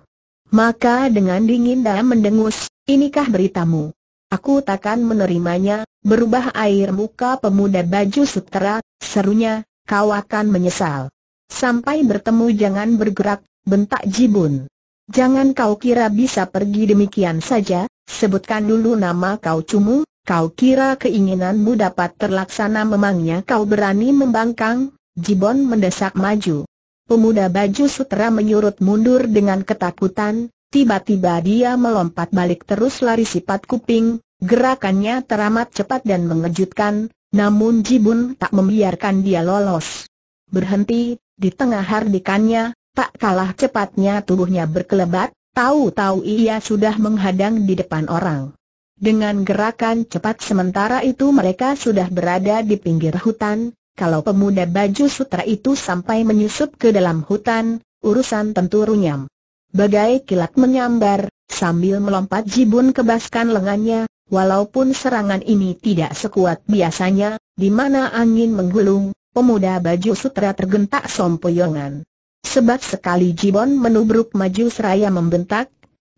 Maka dengan dingin dan mendengus, inikah beritamu? Aku takkan menerimanya, berubah air muka pemuda baju sutera, serunya, kau akan menyesal. Sampai bertemu jangan bergerak, bentak Jibun. Jangan kau kira bisa pergi demikian saja, sebutkan dulu nama kau cumu, kau kira keinginanmu dapat terlaksana memangnya kau berani membangkang, Jibon mendesak maju. Pemuda baju sutera menyurut mundur dengan ketakutan, Tiba-tiba dia melompat balik terus lari sifat kuping, gerakannya teramat cepat dan mengejutkan, namun Jibun tak membiarkan dia lolos. Berhenti, di tengah hardikannya, tak kalah cepatnya tubuhnya berkelebat, tahu-tahu ia sudah menghadang di depan orang. Dengan gerakan cepat sementara itu mereka sudah berada di pinggir hutan, kalau pemuda baju sutra itu sampai menyusup ke dalam hutan, urusan tentu runyam. Bagai kilat menyambar, sambil melompat Jibun kebaskan lengannya, walaupun serangan ini tidak sekuat biasanya, di mana angin menggulung, pemuda baju sutra tergentak sompoyongan. Sebab sekali Jibon menubruk maju seraya membentak,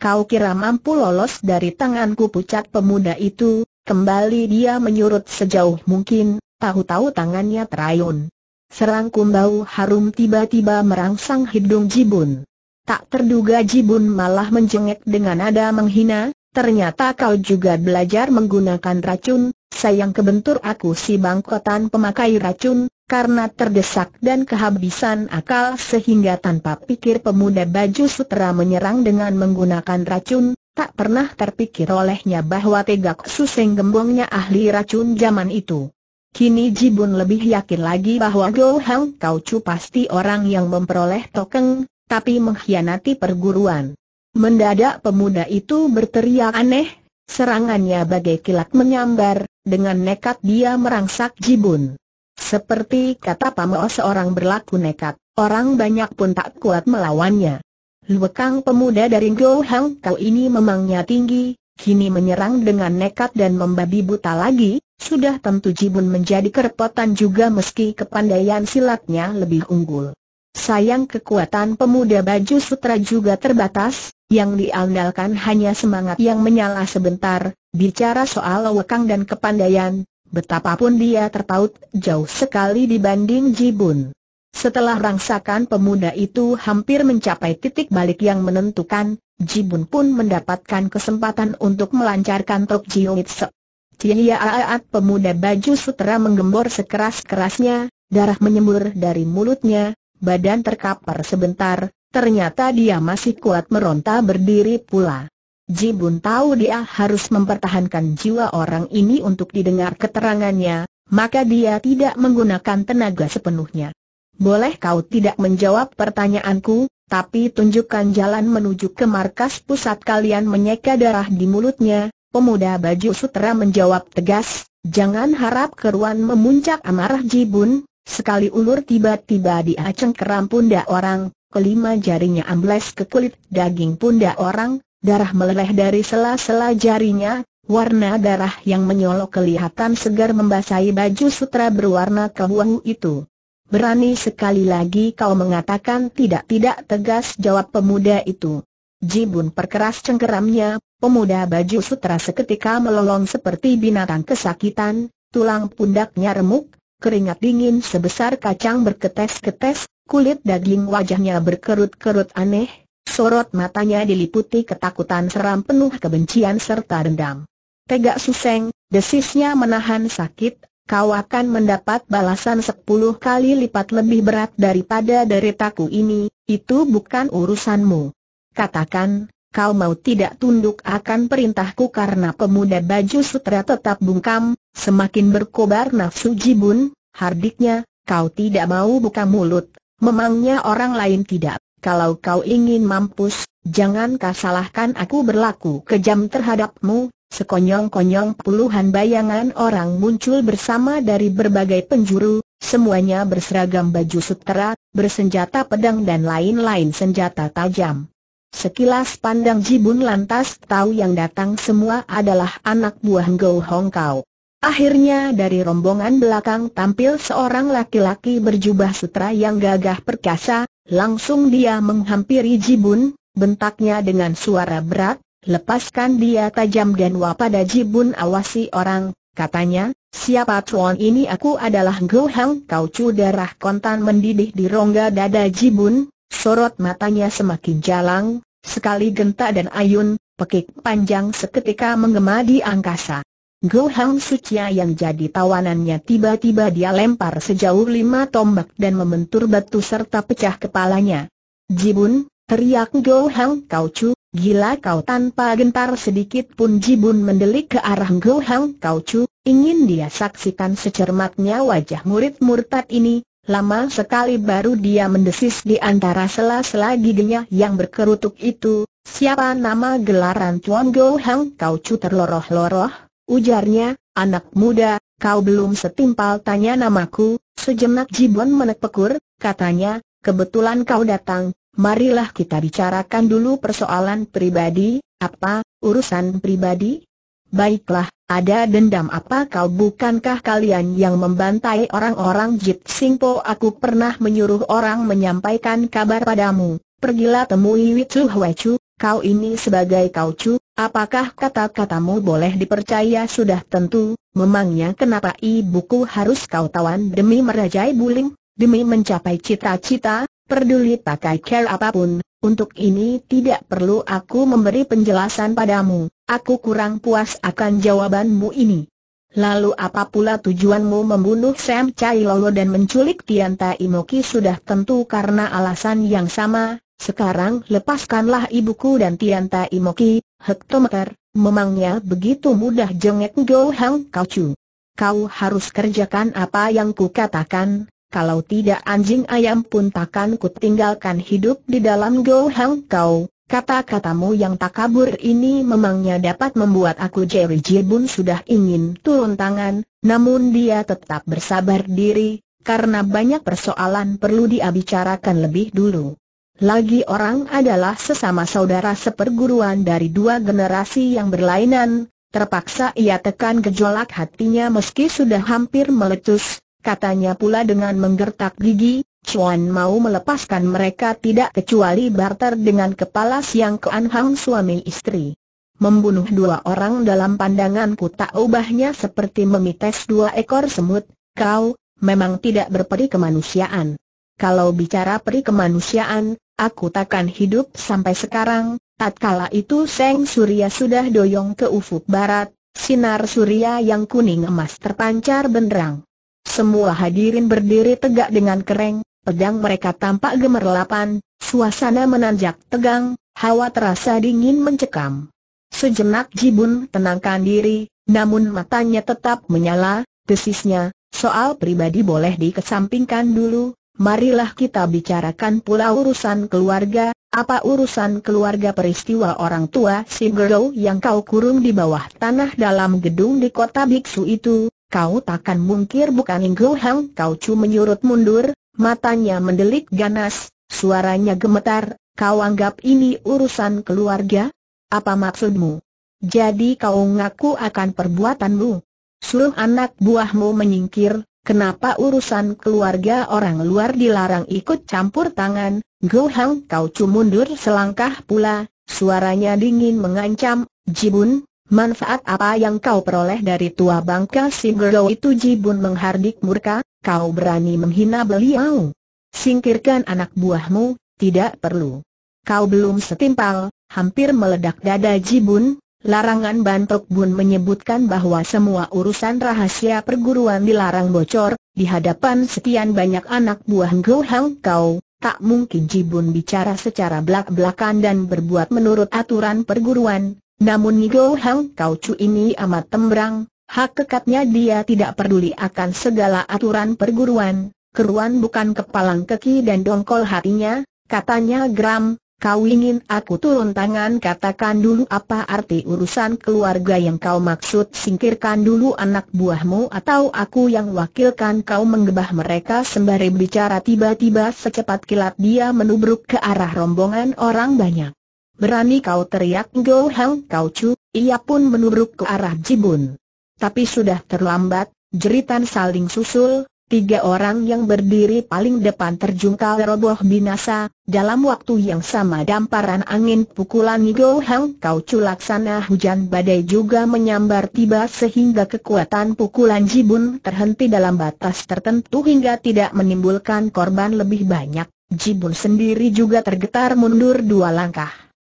Kau kira mampu lolos dari tanganku pucat pemuda itu, kembali dia menyurut sejauh mungkin, tahu-tahu tangannya terayun. Serangkum bau harum tiba-tiba merangsang hidung Jibun. Tak terduga Jibun malah menjengek dengan nada menghina, ternyata kau juga belajar menggunakan racun, sayang kebentur aku si bangkotan pemakai racun, karena terdesak dan kehabisan akal sehingga tanpa pikir pemuda baju sutera menyerang dengan menggunakan racun, tak pernah terpikir olehnya bahwa tegak suseng gembongnya ahli racun zaman itu. Kini Jibun lebih yakin lagi bahwa Go Kau Chu pasti orang yang memperoleh token, tapi mengkhianati perguruan. Mendadak pemuda itu berteriak aneh, serangannya bagai kilat menyambar, dengan nekat dia merangsak Jibun. Seperti kata Pamo seorang berlaku nekat, orang banyak pun tak kuat melawannya. Luekang pemuda dari Gohang, Kau ini memangnya tinggi, kini menyerang dengan nekat dan membabi buta lagi, sudah tentu Jibun menjadi kerepotan juga meski kepandaian silatnya lebih unggul. Sayang kekuatan pemuda baju sutra juga terbatas, yang diandalkan hanya semangat yang menyala sebentar, bicara soal wekang dan kepandaian, betapapun dia terpaut jauh sekali dibanding Jibun. Setelah rangsakan pemuda itu hampir mencapai titik balik yang menentukan, Jibun pun mendapatkan kesempatan untuk melancarkan truk Jiongitse. Ciaat pemuda baju sutra menggembor sekeras-kerasnya, darah menyembur dari mulutnya, badan terkapar sebentar, ternyata dia masih kuat meronta berdiri pula. Jibun tahu dia harus mempertahankan jiwa orang ini untuk didengar keterangannya, maka dia tidak menggunakan tenaga sepenuhnya. Boleh kau tidak menjawab pertanyaanku, tapi tunjukkan jalan menuju ke markas pusat kalian menyeka darah di mulutnya, pemuda baju sutra menjawab tegas, jangan harap keruan memuncak amarah Jibun, Sekali ulur tiba-tiba diaceng keram punda orang, kelima jarinya ambles ke kulit daging punda orang, darah meleleh dari sela-sela jarinya, warna darah yang menyolok kelihatan segar membasahi baju sutra berwarna kewahu itu. Berani sekali lagi kau mengatakan tidak-tidak tegas jawab pemuda itu. Jibun perkeras cengkeramnya, pemuda baju sutra seketika melolong seperti binatang kesakitan, tulang pundaknya remuk, keringat dingin sebesar kacang berketes-ketes, kulit daging wajahnya berkerut-kerut aneh, sorot matanya diliputi ketakutan seram penuh kebencian serta dendam. Tegak Suseng, desisnya menahan sakit, kau akan mendapat balasan sepuluh kali lipat lebih berat daripada deritaku ini, itu bukan urusanmu. Katakan, kau mau tidak tunduk akan perintahku karena pemuda baju sutra tetap bungkam, Semakin berkobar nafsu Jibun, hardiknya, kau tidak mau buka mulut, memangnya orang lain tidak. Kalau kau ingin mampus, jangan kau aku berlaku kejam terhadapmu, Sekonyong-konyong puluhan bayangan orang muncul bersama dari berbagai penjuru, semuanya berseragam baju sutera, bersenjata pedang dan lain-lain senjata tajam. Sekilas pandang Jibun lantas tahu yang datang semua adalah anak buah Go Hong Kau. Akhirnya dari rombongan belakang tampil seorang laki-laki berjubah sutra yang gagah perkasa, langsung dia menghampiri Jibun, bentaknya dengan suara berat, lepaskan dia tajam dan wapada Jibun awasi orang, katanya, siapa tuan ini aku adalah Go Hang Kau cu darah kontan mendidih di rongga dada Jibun, sorot matanya semakin jalang, sekali genta dan ayun, pekik panjang seketika mengemadi di angkasa. Go Hang Sucia yang jadi tawanannya tiba-tiba dia lempar sejauh lima tombak dan membentur batu serta pecah kepalanya. Jibun, teriak Go Hang Kau Chu, gila kau tanpa gentar sedikit pun Jibun mendelik ke arah Go Hang Kau Chu, ingin dia saksikan secermatnya wajah murid murtad ini. Lama sekali baru dia mendesis di antara sela-sela giginya yang berkerutuk itu, siapa nama gelaran Tuan Go Hang Kau Chu terloroh-loroh? Ujarnya, anak muda, kau belum setimpal tanya namaku, sejenak Jibon menekpekur, katanya, kebetulan kau datang, marilah kita bicarakan dulu persoalan pribadi, apa, urusan pribadi? Baiklah, ada dendam apa kau bukankah kalian yang membantai orang-orang Jit Singpo aku pernah menyuruh orang menyampaikan kabar padamu, pergilah temui Wicu Huecu, kau ini sebagai kaucu, Apakah kata-katamu boleh dipercaya sudah tentu, memangnya kenapa ibuku harus kau tawan demi merajai buling, demi mencapai cita-cita, peduli pakai care apapun, untuk ini tidak perlu aku memberi penjelasan padamu, aku kurang puas akan jawabanmu ini. Lalu apa pula tujuanmu membunuh Sam Chai Lolo dan menculik Tian Tai Moki sudah tentu karena alasan yang sama, sekarang lepaskanlah ibuku dan Tian Tai Moki, hektometer, memangnya begitu mudah jengek Go Hang Kau Chu. Kau harus kerjakan apa yang ku katakan. kalau tidak anjing ayam pun takkan ku tinggalkan hidup di dalam Go Hang Kau. Kata-katamu yang tak kabur ini memangnya dapat membuat aku Jerry Jebun sudah ingin turun tangan, namun dia tetap bersabar diri, karena banyak persoalan perlu dia bicarakan lebih dulu. Lagi orang adalah sesama saudara seperguruan dari dua generasi yang berlainan, terpaksa ia tekan gejolak hatinya meski sudah hampir meletus, katanya pula dengan menggertak gigi, Chuan mau melepaskan mereka tidak kecuali barter dengan kepala Siang keanhang suami istri. Membunuh dua orang dalam pandanganku tak ubahnya seperti memites dua ekor semut, kau, memang tidak berperi kemanusiaan. Kalau bicara peri kemanusiaan, aku takkan hidup sampai sekarang. Tatkala itu Seng Surya sudah doyong ke ufuk barat, sinar surya yang kuning emas terpancar benderang. Semua hadirin berdiri tegak dengan kereng, pedang mereka tampak gemerlapan, suasana menanjak tegang, hawa terasa dingin mencekam. Sejenak Jibun tenangkan diri, namun matanya tetap menyala, desisnya, soal pribadi boleh dikesampingkan dulu, marilah kita bicarakan pula urusan keluarga, apa urusan keluarga peristiwa orang tua si Gero yang kau kurung di bawah tanah dalam gedung di kota biksu itu, kau takkan mungkir bukan Inggo Hang kau cu menyurut mundur, matanya mendelik ganas, suaranya gemetar, kau anggap ini urusan keluarga? Apa maksudmu? Jadi kau ngaku akan perbuatanmu? Suruh anak buahmu menyingkir, Kenapa urusan keluarga orang luar dilarang ikut campur tangan? Go Hang Kau cuma mundur selangkah pula, suaranya dingin mengancam, Jibun, manfaat apa yang kau peroleh dari tua bangka si itu Jibun menghardik murka, kau berani menghina beliau. Singkirkan anak buahmu, tidak perlu. Kau belum setimpal, hampir meledak dada Jibun, Larangan Bantok Bun menyebutkan bahwa semua urusan rahasia perguruan dilarang bocor, di hadapan sekian banyak anak buah Ngo Hang Kau, tak mungkin Jibun bicara secara belak-belakan dan berbuat menurut aturan perguruan, namun Ngo Hang Kau cu ini amat tembrang, hak kekatnya dia tidak peduli akan segala aturan perguruan, keruan bukan kepalang keki dan dongkol hatinya, katanya geram, Kau ingin aku turun tangan katakan dulu apa arti urusan keluarga yang kau maksud singkirkan dulu anak buahmu atau aku yang wakilkan kau menggebah mereka sembari bicara tiba-tiba secepat kilat dia menubruk ke arah rombongan orang banyak. Berani kau teriak Go Hang Kau Chu, ia pun menubruk ke arah Jibun. Tapi sudah terlambat, jeritan saling susul, Tiga orang yang berdiri paling depan terjungkal roboh binasa, dalam waktu yang sama damparan angin pukulan Nigo Hang Kau Culaksana hujan badai juga menyambar tiba sehingga kekuatan pukulan Jibun terhenti dalam batas tertentu hingga tidak menimbulkan korban lebih banyak. Jibun sendiri juga tergetar mundur dua langkah.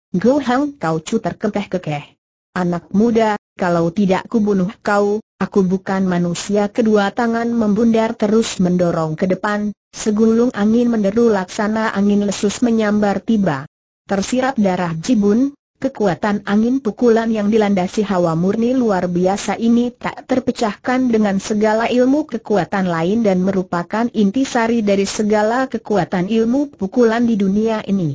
Go Hang Kau Cu terkekeh-kekeh. Anak muda, kalau tidak kubunuh kau, Aku bukan manusia kedua tangan membundar terus mendorong ke depan, segulung angin menderu laksana angin lesus menyambar tiba. Tersirat darah jibun, kekuatan angin pukulan yang dilandasi hawa murni luar biasa ini tak terpecahkan dengan segala ilmu kekuatan lain dan merupakan inti sari dari segala kekuatan ilmu pukulan di dunia ini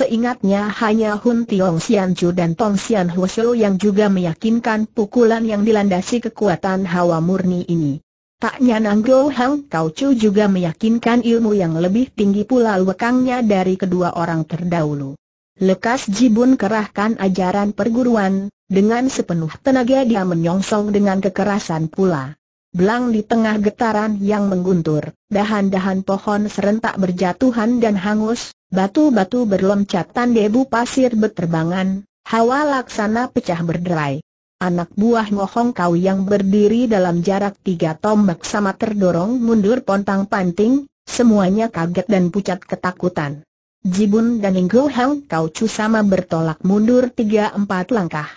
seingatnya hanya Hun Tiong Sian Chu dan Tong Sian Husho yang juga meyakinkan pukulan yang dilandasi kekuatan hawa murni ini. Tak nyanang Go Hang Kau Chu juga meyakinkan ilmu yang lebih tinggi pula lekangnya dari kedua orang terdahulu. Lekas Jibun kerahkan ajaran perguruan, dengan sepenuh tenaga dia menyongsong dengan kekerasan pula. Belang di tengah getaran yang mengguntur, dahan-dahan pohon serentak berjatuhan dan hangus, Batu-batu berloncatan debu pasir berterbangan, hawa laksana pecah berderai. Anak buah Ngohong Kau yang berdiri dalam jarak tiga tombak sama terdorong mundur pontang-panting, semuanya kaget dan pucat ketakutan. Jibun dan Inggo Hang Kau cu sama bertolak mundur tiga empat langkah.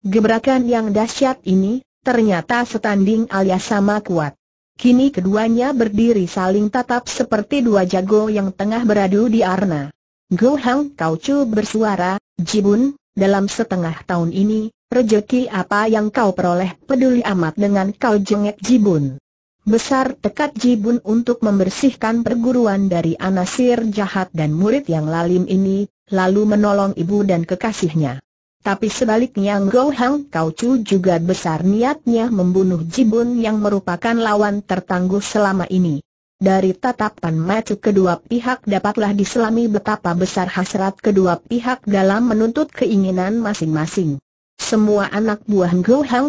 Gebrakan yang dahsyat ini, ternyata setanding alias sama kuat. Kini keduanya berdiri saling tatap seperti dua jago yang tengah beradu di arena. Go Hang Kau Chu bersuara, Jibun, dalam setengah tahun ini, rejeki apa yang kau peroleh peduli amat dengan kau jengek Jibun. Besar tekad Jibun untuk membersihkan perguruan dari anasir jahat dan murid yang lalim ini, lalu menolong ibu dan kekasihnya. Tapi sebaliknya Ngo Hang juga besar niatnya membunuh Jibun yang merupakan lawan tertangguh selama ini. Dari tatapan mata kedua pihak dapatlah diselami betapa besar hasrat kedua pihak dalam menuntut keinginan masing-masing. Semua anak buah Ngo Hang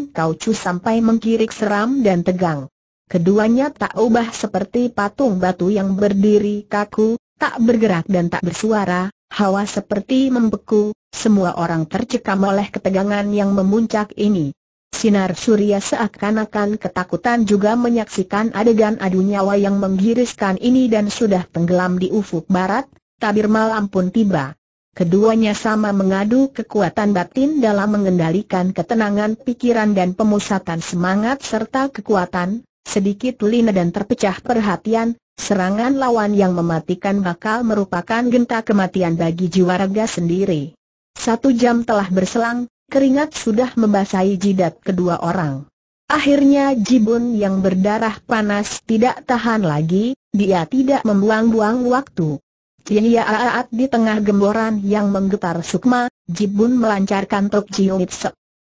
sampai mengkirik seram dan tegang. Keduanya tak ubah seperti patung batu yang berdiri kaku, tak bergerak dan tak bersuara, Hawa seperti membeku, semua orang tercekam oleh ketegangan yang memuncak ini. Sinar surya seakan-akan ketakutan juga menyaksikan adegan adu nyawa yang menggiriskan ini dan sudah tenggelam di ufuk barat, tabir malam pun tiba. Keduanya sama mengadu kekuatan batin dalam mengendalikan ketenangan pikiran dan pemusatan semangat serta kekuatan, sedikit lina dan terpecah perhatian, Serangan lawan yang mematikan bakal merupakan genta kematian bagi jiwa raga sendiri. Satu jam telah berselang, keringat sudah membasahi jidat kedua orang. Akhirnya Jibun yang berdarah panas tidak tahan lagi, dia tidak membuang-buang waktu. Aat di tengah gemboran yang menggetar sukma, Jibun melancarkan Tok Jiuit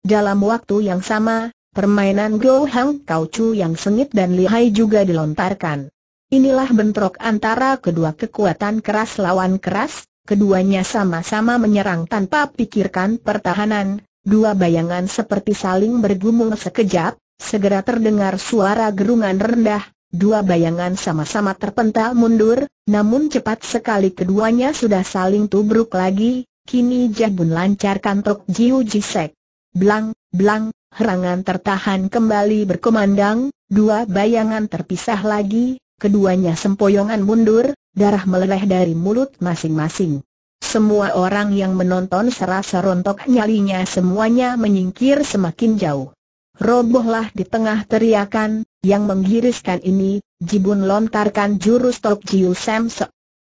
Dalam waktu yang sama, permainan Go Hang Kau Chu yang sengit dan lihai juga dilontarkan. Inilah bentrok antara kedua kekuatan keras lawan keras, keduanya sama-sama menyerang tanpa pikirkan pertahanan, dua bayangan seperti saling bergumul sekejap, segera terdengar suara gerungan rendah, dua bayangan sama-sama terpental mundur, namun cepat sekali keduanya sudah saling tubruk lagi, kini Jabun lancarkan truk Jiu Jisek. Blang, blang, herangan tertahan kembali berkumandang, dua bayangan terpisah lagi, Keduanya sempoyongan mundur, darah meleleh dari mulut masing-masing. Semua orang yang menonton serasa rontok nyalinya semuanya menyingkir semakin jauh. Robohlah di tengah teriakan, yang menggiriskan ini, Jibun lontarkan jurus Tok Jiu Sam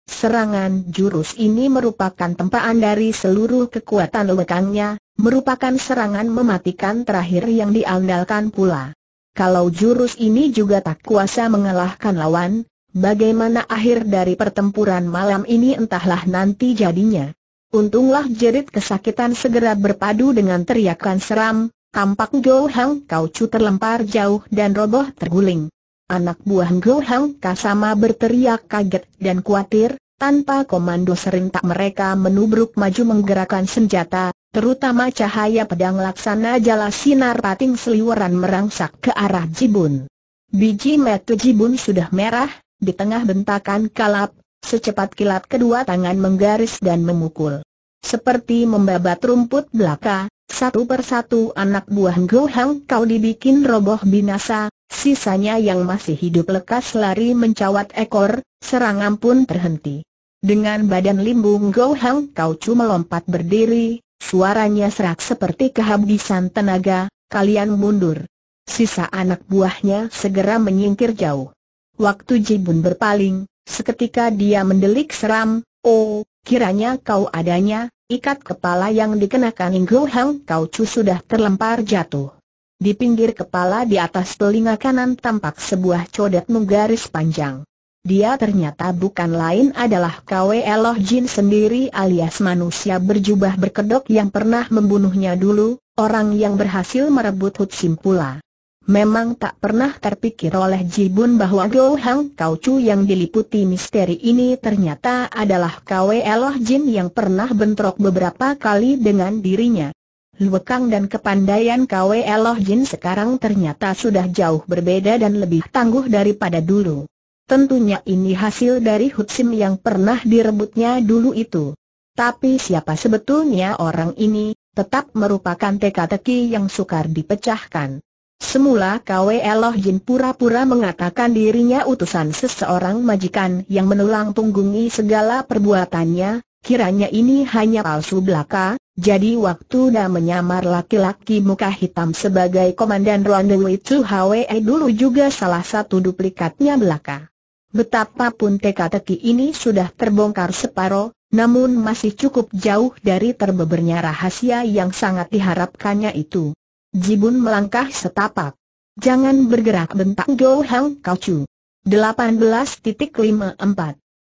Serangan jurus ini merupakan tempaan dari seluruh kekuatan lekangnya, merupakan serangan mematikan terakhir yang diandalkan pula. Kalau jurus ini juga tak kuasa mengalahkan lawan, bagaimana akhir dari pertempuran malam ini entahlah nanti jadinya. Untunglah jerit kesakitan segera berpadu dengan teriakan seram, tampak Go Hang Kau Chu terlempar jauh dan roboh terguling. Anak buah Go Hang Kasama berteriak kaget dan khawatir, tanpa komando serentak mereka menubruk maju menggerakkan senjata, terutama cahaya pedang laksana jala sinar pating seliweran merangsak ke arah Jibun. Biji metu Jibun sudah merah, di tengah bentakan kalap, secepat kilat kedua tangan menggaris dan memukul. Seperti membabat rumput belaka, satu persatu anak buah Go kau dibikin roboh binasa, sisanya yang masih hidup lekas lari mencawat ekor, serangan pun terhenti. Dengan badan limbung Go Kau cuma lompat berdiri, Suaranya serak seperti kehabisan tenaga, kalian mundur. Sisa anak buahnya segera menyingkir jauh. Waktu Jibun berpaling, seketika dia mendelik seram, oh, kiranya kau adanya, ikat kepala yang dikenakan Inggo Hang Kau Chu sudah terlempar jatuh. Di pinggir kepala di atas telinga kanan tampak sebuah codet menggaris panjang. Dia ternyata bukan lain adalah Kwe Eloh Jin sendiri alias manusia berjubah berkedok yang pernah membunuhnya dulu, orang yang berhasil merebut Hut Simpula. Memang tak pernah terpikir oleh Jibun bahwa Go Hang Kau Chu yang diliputi misteri ini ternyata adalah Kwe Eloh Jin yang pernah bentrok beberapa kali dengan dirinya. Luwekang dan kepandaian Kwe Eloh Jin sekarang ternyata sudah jauh berbeda dan lebih tangguh daripada dulu. Tentunya ini hasil dari Hutsim yang pernah direbutnya dulu itu. Tapi siapa sebetulnya orang ini, tetap merupakan teka-teki yang sukar dipecahkan. Semula Kwe Eloh Jin pura-pura mengatakan dirinya utusan seseorang majikan yang menulang punggungi segala perbuatannya, kiranya ini hanya palsu belaka, jadi waktu dah menyamar laki-laki muka hitam sebagai komandan Dewi Tsu Hwe dulu juga salah satu duplikatnya belaka. Betapapun teka-teki ini sudah terbongkar separoh, namun masih cukup jauh dari terbebernya rahasia yang sangat diharapkannya itu. Jibun melangkah setapak. Jangan bergerak bentak Go Hang Kau Chu. 18.54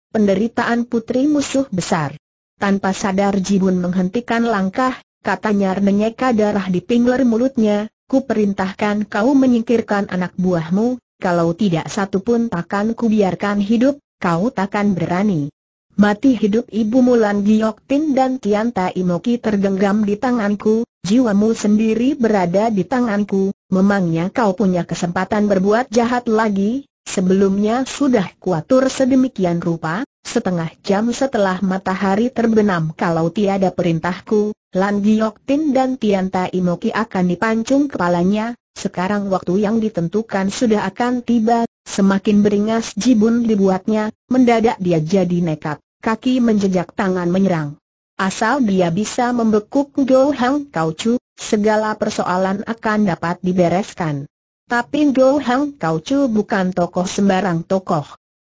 Penderitaan putri musuh besar Tanpa sadar Jibun menghentikan langkah, katanya menyeka darah di pingler mulutnya, ku perintahkan kau menyingkirkan anak buahmu, kalau tidak satu pun takkan kubiarkan hidup, kau takkan berani. Mati hidup Ibu Mulan Tin dan Tian Tianta Imoki tergenggam di tanganku, jiwamu sendiri berada di tanganku, memangnya kau punya kesempatan berbuat jahat lagi, sebelumnya sudah kuatur sedemikian rupa, setengah jam setelah matahari terbenam kalau tiada perintahku, Lan Tin dan Tian Tianta Imoki akan dipancung kepalanya, sekarang waktu yang ditentukan sudah akan tiba, semakin beringas Jibun dibuatnya, mendadak dia jadi nekat, kaki menjejak tangan menyerang. Asal dia bisa membekuk Go Hang Kau Chu, segala persoalan akan dapat dibereskan. Tapi Go Hang Kau Chu bukan tokoh sembarang tokoh.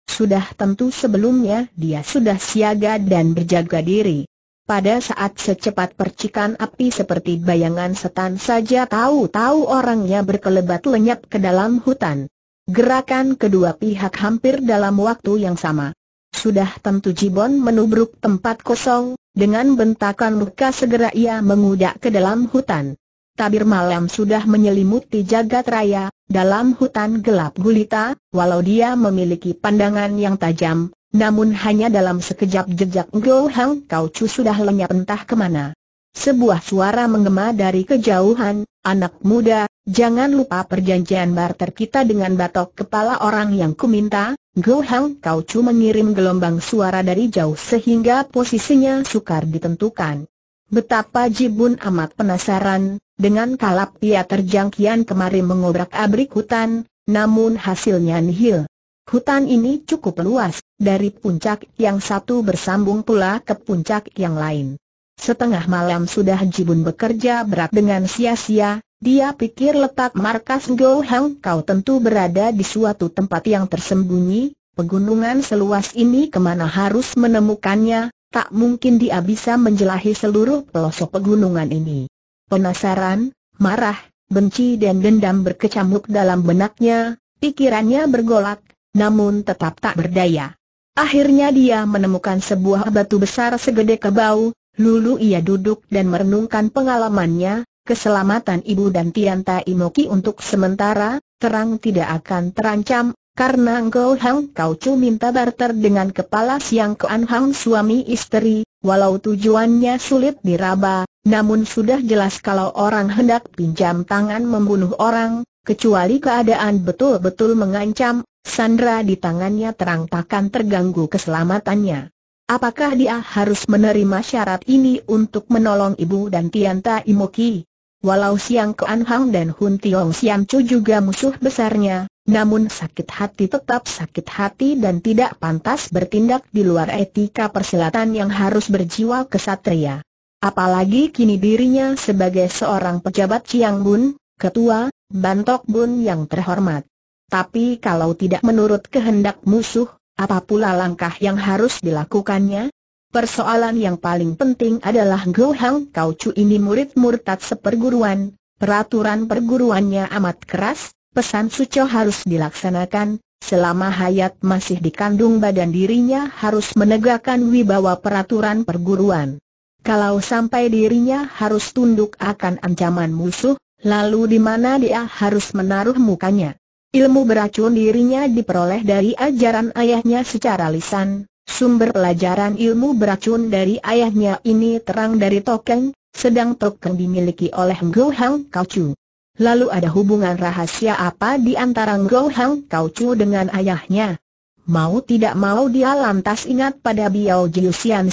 Sudah tentu sebelumnya dia sudah siaga dan berjaga diri. Pada saat secepat percikan api seperti bayangan setan saja tahu-tahu orangnya berkelebat lenyap ke dalam hutan. Gerakan kedua pihak hampir dalam waktu yang sama. Sudah tentu Jibon menubruk tempat kosong, dengan bentakan luka segera ia mengudak ke dalam hutan. Tabir malam sudah menyelimuti jagat raya, dalam hutan gelap gulita, walau dia memiliki pandangan yang tajam, namun hanya dalam sekejap jejak Go Hang Kau Chu sudah lenyap entah kemana. Sebuah suara menggema dari kejauhan, anak muda, jangan lupa perjanjian barter kita dengan batok kepala orang yang kuminta, Go Hang Kau Chu mengirim gelombang suara dari jauh sehingga posisinya sukar ditentukan. Betapa Jibun amat penasaran, dengan kalap ia terjangkian kemarin mengobrak abrik hutan, namun hasilnya nihil. Hutan ini cukup luas, dari puncak yang satu bersambung pula ke puncak yang lain. Setengah malam sudah Jibun bekerja berat dengan sia-sia, dia pikir letak markas Go Hang Kau tentu berada di suatu tempat yang tersembunyi, pegunungan seluas ini kemana harus menemukannya, tak mungkin dia bisa menjelahi seluruh pelosok pegunungan ini. Penasaran, marah, benci dan dendam berkecamuk dalam benaknya, pikirannya bergolak, namun tetap tak berdaya. Akhirnya dia menemukan sebuah batu besar segede kebau, lulu ia duduk dan merenungkan pengalamannya, keselamatan ibu dan Tianta Imoki untuk sementara, terang tidak akan terancam, karena engkau Hang Kau Chu minta barter dengan kepala siang Kean Hang suami istri, walau tujuannya sulit diraba, namun sudah jelas kalau orang hendak pinjam tangan membunuh orang, kecuali keadaan betul-betul mengancam, Sandra di tangannya terang takkan terganggu keselamatannya. Apakah dia harus menerima syarat ini untuk menolong ibu dan Tianta Imoki? Walau Siang Kean Hang dan Hun Tiong Siam Chu juga musuh besarnya, namun sakit hati tetap sakit hati dan tidak pantas bertindak di luar etika persilatan yang harus berjiwa kesatria. Apalagi kini dirinya sebagai seorang pejabat Chiang Bun, ketua, Bantok Bun yang terhormat. Tapi kalau tidak menurut kehendak musuh, apa pula langkah yang harus dilakukannya? Persoalan yang paling penting adalah Go Hang Kau Chu ini murid murtad seperguruan, peraturan perguruannya amat keras, pesan suco harus dilaksanakan, selama hayat masih dikandung badan dirinya harus menegakkan wibawa peraturan perguruan. Kalau sampai dirinya harus tunduk akan ancaman musuh, lalu di mana dia harus menaruh mukanya? Ilmu beracun dirinya diperoleh dari ajaran ayahnya secara lisan, sumber pelajaran ilmu beracun dari ayahnya ini terang dari token, sedang token dimiliki oleh Ngo Hang Kau Chu. Lalu ada hubungan rahasia apa di antara Ngo Hang Kau Chu dengan ayahnya? Mau tidak mau dia lantas ingat pada Biao Jiu Xian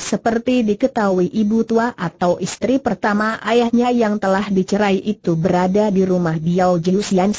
seperti diketahui ibu tua atau istri pertama ayahnya yang telah dicerai itu berada di rumah Biao Jiu Xian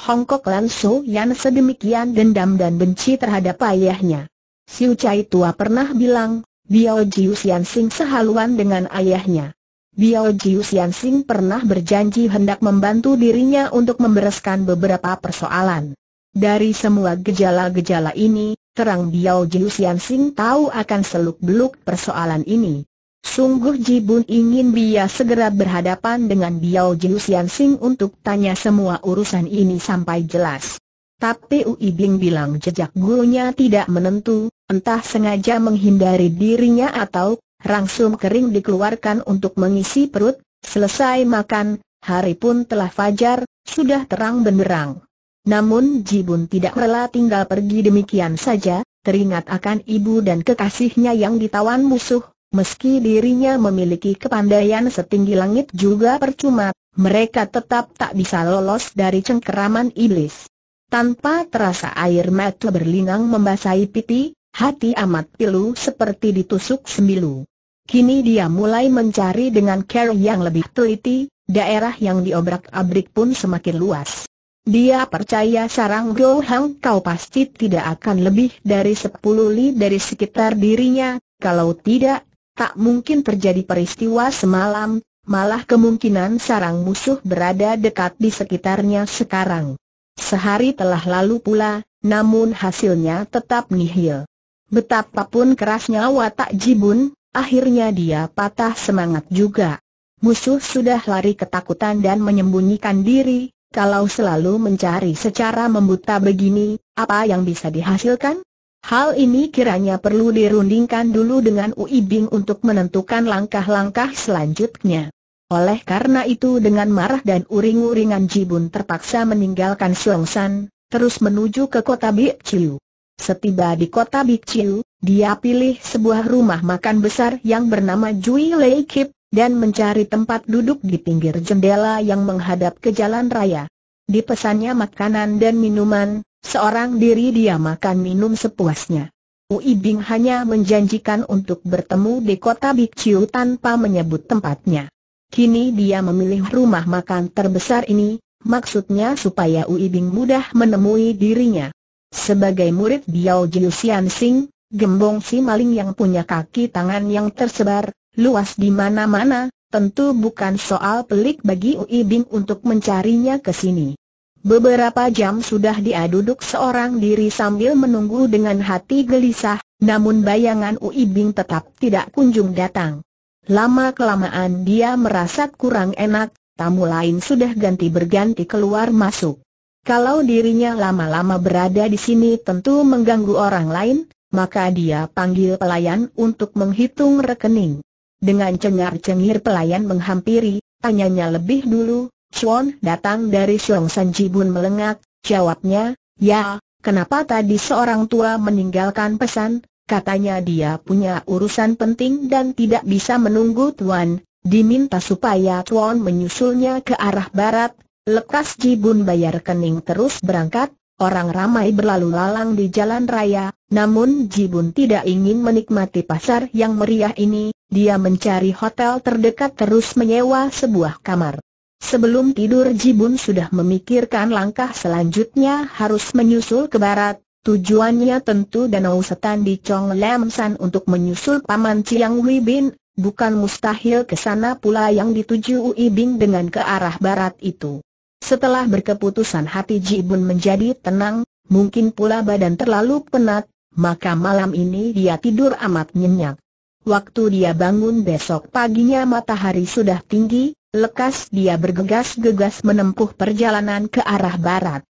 Hongkok So yang sedemikian dendam dan benci terhadap ayahnya. Siu Chai Tua pernah bilang, Biao Jiu Sing sehaluan dengan ayahnya. Biao Jiu Sing pernah berjanji hendak membantu dirinya untuk membereskan beberapa persoalan. Dari semua gejala-gejala ini, terang Biao Jiu Sing tahu akan seluk-beluk persoalan ini. Sungguh Ji Bun ingin dia segera berhadapan dengan Biao Jiu Xian Sing untuk tanya semua urusan ini sampai jelas. Tapi Ui Bing bilang jejak gurunya tidak menentu, entah sengaja menghindari dirinya atau rangsum kering dikeluarkan untuk mengisi perut, selesai makan, hari pun telah fajar, sudah terang benderang. Namun Ji Bun tidak rela tinggal pergi demikian saja, teringat akan ibu dan kekasihnya yang ditawan musuh, Meski dirinya memiliki kepandaian setinggi langit juga percuma, mereka tetap tak bisa lolos dari cengkeraman iblis. Tanpa terasa air mata berlinang membasahi pipi, hati amat pilu seperti ditusuk sembilu. Kini dia mulai mencari dengan care yang lebih teliti, daerah yang diobrak-abrik pun semakin luas. Dia percaya sarang Gohang kau pasti tidak akan lebih dari sepuluh li dari sekitar dirinya, kalau tidak, tak mungkin terjadi peristiwa semalam, malah kemungkinan sarang musuh berada dekat di sekitarnya sekarang. Sehari telah lalu pula, namun hasilnya tetap nihil. Betapapun kerasnya watak Jibun, akhirnya dia patah semangat juga. Musuh sudah lari ketakutan dan menyembunyikan diri, kalau selalu mencari secara membuta begini, apa yang bisa dihasilkan? Hal ini kiranya perlu dirundingkan dulu dengan Ui Bing untuk menentukan langkah-langkah selanjutnya. Oleh karena itu dengan marah dan uring-uringan Jibun terpaksa meninggalkan Sungsan, terus menuju ke kota Bik Chiu. Setiba di kota Bik Chiu, dia pilih sebuah rumah makan besar yang bernama Jui Lei Kip, dan mencari tempat duduk di pinggir jendela yang menghadap ke jalan raya. Dipesannya makanan dan minuman, Seorang diri dia makan minum sepuasnya. Ui Bing hanya menjanjikan untuk bertemu di kota Bikciu tanpa menyebut tempatnya. Kini dia memilih rumah makan terbesar ini, maksudnya supaya Ui Bing mudah menemui dirinya. Sebagai murid Biao Jiu Xian Sing, gembong si maling yang punya kaki tangan yang tersebar, luas di mana-mana, tentu bukan soal pelik bagi Ui Bing untuk mencarinya ke sini. Beberapa jam sudah dia duduk seorang diri sambil menunggu dengan hati gelisah, namun bayangan Uibing tetap tidak kunjung datang. Lama-kelamaan dia merasa kurang enak, tamu lain sudah ganti berganti keluar masuk. Kalau dirinya lama-lama berada di sini tentu mengganggu orang lain, maka dia panggil pelayan untuk menghitung rekening. Dengan cengar-cengir pelayan menghampiri, tanyanya lebih dulu, Chuan datang dari Xiong San Jibun melengak, jawabnya, ya, kenapa tadi seorang tua meninggalkan pesan, katanya dia punya urusan penting dan tidak bisa menunggu Tuan, diminta supaya Tuan menyusulnya ke arah barat, lekas Jibun bayar kening terus berangkat, Orang ramai berlalu lalang di jalan raya, namun Jibun tidak ingin menikmati pasar yang meriah ini, dia mencari hotel terdekat terus menyewa sebuah kamar. Sebelum tidur Jibun sudah memikirkan langkah selanjutnya harus menyusul ke barat, tujuannya tentu Danau Setan di Chong Lam San untuk menyusul Paman Ciang Wei Bin, bukan mustahil ke sana pula yang dituju Ui Bing dengan ke arah barat itu. Setelah berkeputusan hati Jibun menjadi tenang, mungkin pula badan terlalu penat, maka malam ini dia tidur amat nyenyak. Waktu dia bangun besok paginya matahari sudah tinggi, Lekas dia bergegas-gegas menempuh perjalanan ke arah barat.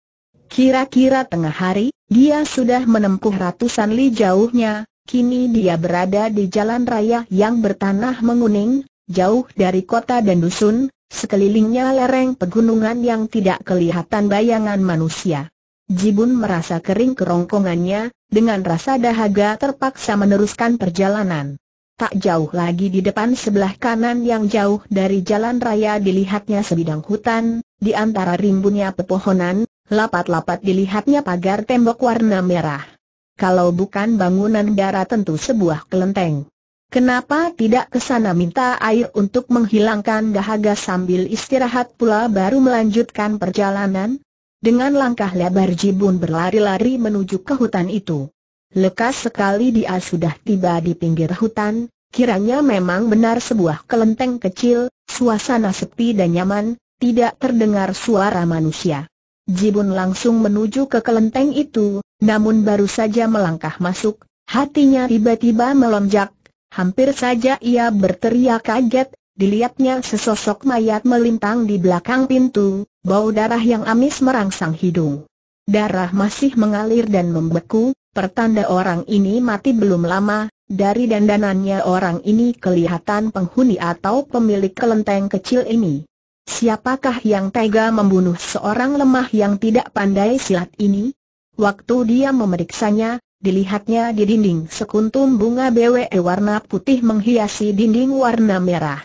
Kira-kira tengah hari, dia sudah menempuh ratusan li jauhnya, kini dia berada di jalan raya yang bertanah menguning, jauh dari kota dan dusun, sekelilingnya lereng pegunungan yang tidak kelihatan bayangan manusia. Jibun merasa kering kerongkongannya, dengan rasa dahaga terpaksa meneruskan perjalanan. Tak jauh lagi di depan sebelah kanan yang jauh dari jalan raya dilihatnya sebidang hutan, di antara rimbunnya pepohonan, lapat-lapat dilihatnya pagar tembok warna merah. Kalau bukan bangunan darah tentu sebuah kelenteng. Kenapa tidak ke sana minta air untuk menghilangkan dahaga sambil istirahat pula baru melanjutkan perjalanan? Dengan langkah lebar Jibun berlari-lari menuju ke hutan itu. Lekas sekali dia sudah tiba di pinggir hutan, kiranya memang benar sebuah kelenteng kecil, suasana sepi dan nyaman, tidak terdengar suara manusia. Jibun langsung menuju ke kelenteng itu, namun baru saja melangkah masuk, hatinya tiba-tiba melonjak, hampir saja ia berteriak kaget, dilihatnya sesosok mayat melintang di belakang pintu, bau darah yang amis merangsang hidung. Darah masih mengalir dan membeku, Pertanda orang ini mati belum lama, dari dandanannya orang ini kelihatan penghuni atau pemilik kelenteng kecil ini. Siapakah yang tega membunuh seorang lemah yang tidak pandai silat ini? Waktu dia memeriksanya, dilihatnya di dinding sekuntum bunga BWE warna putih menghiasi dinding warna merah.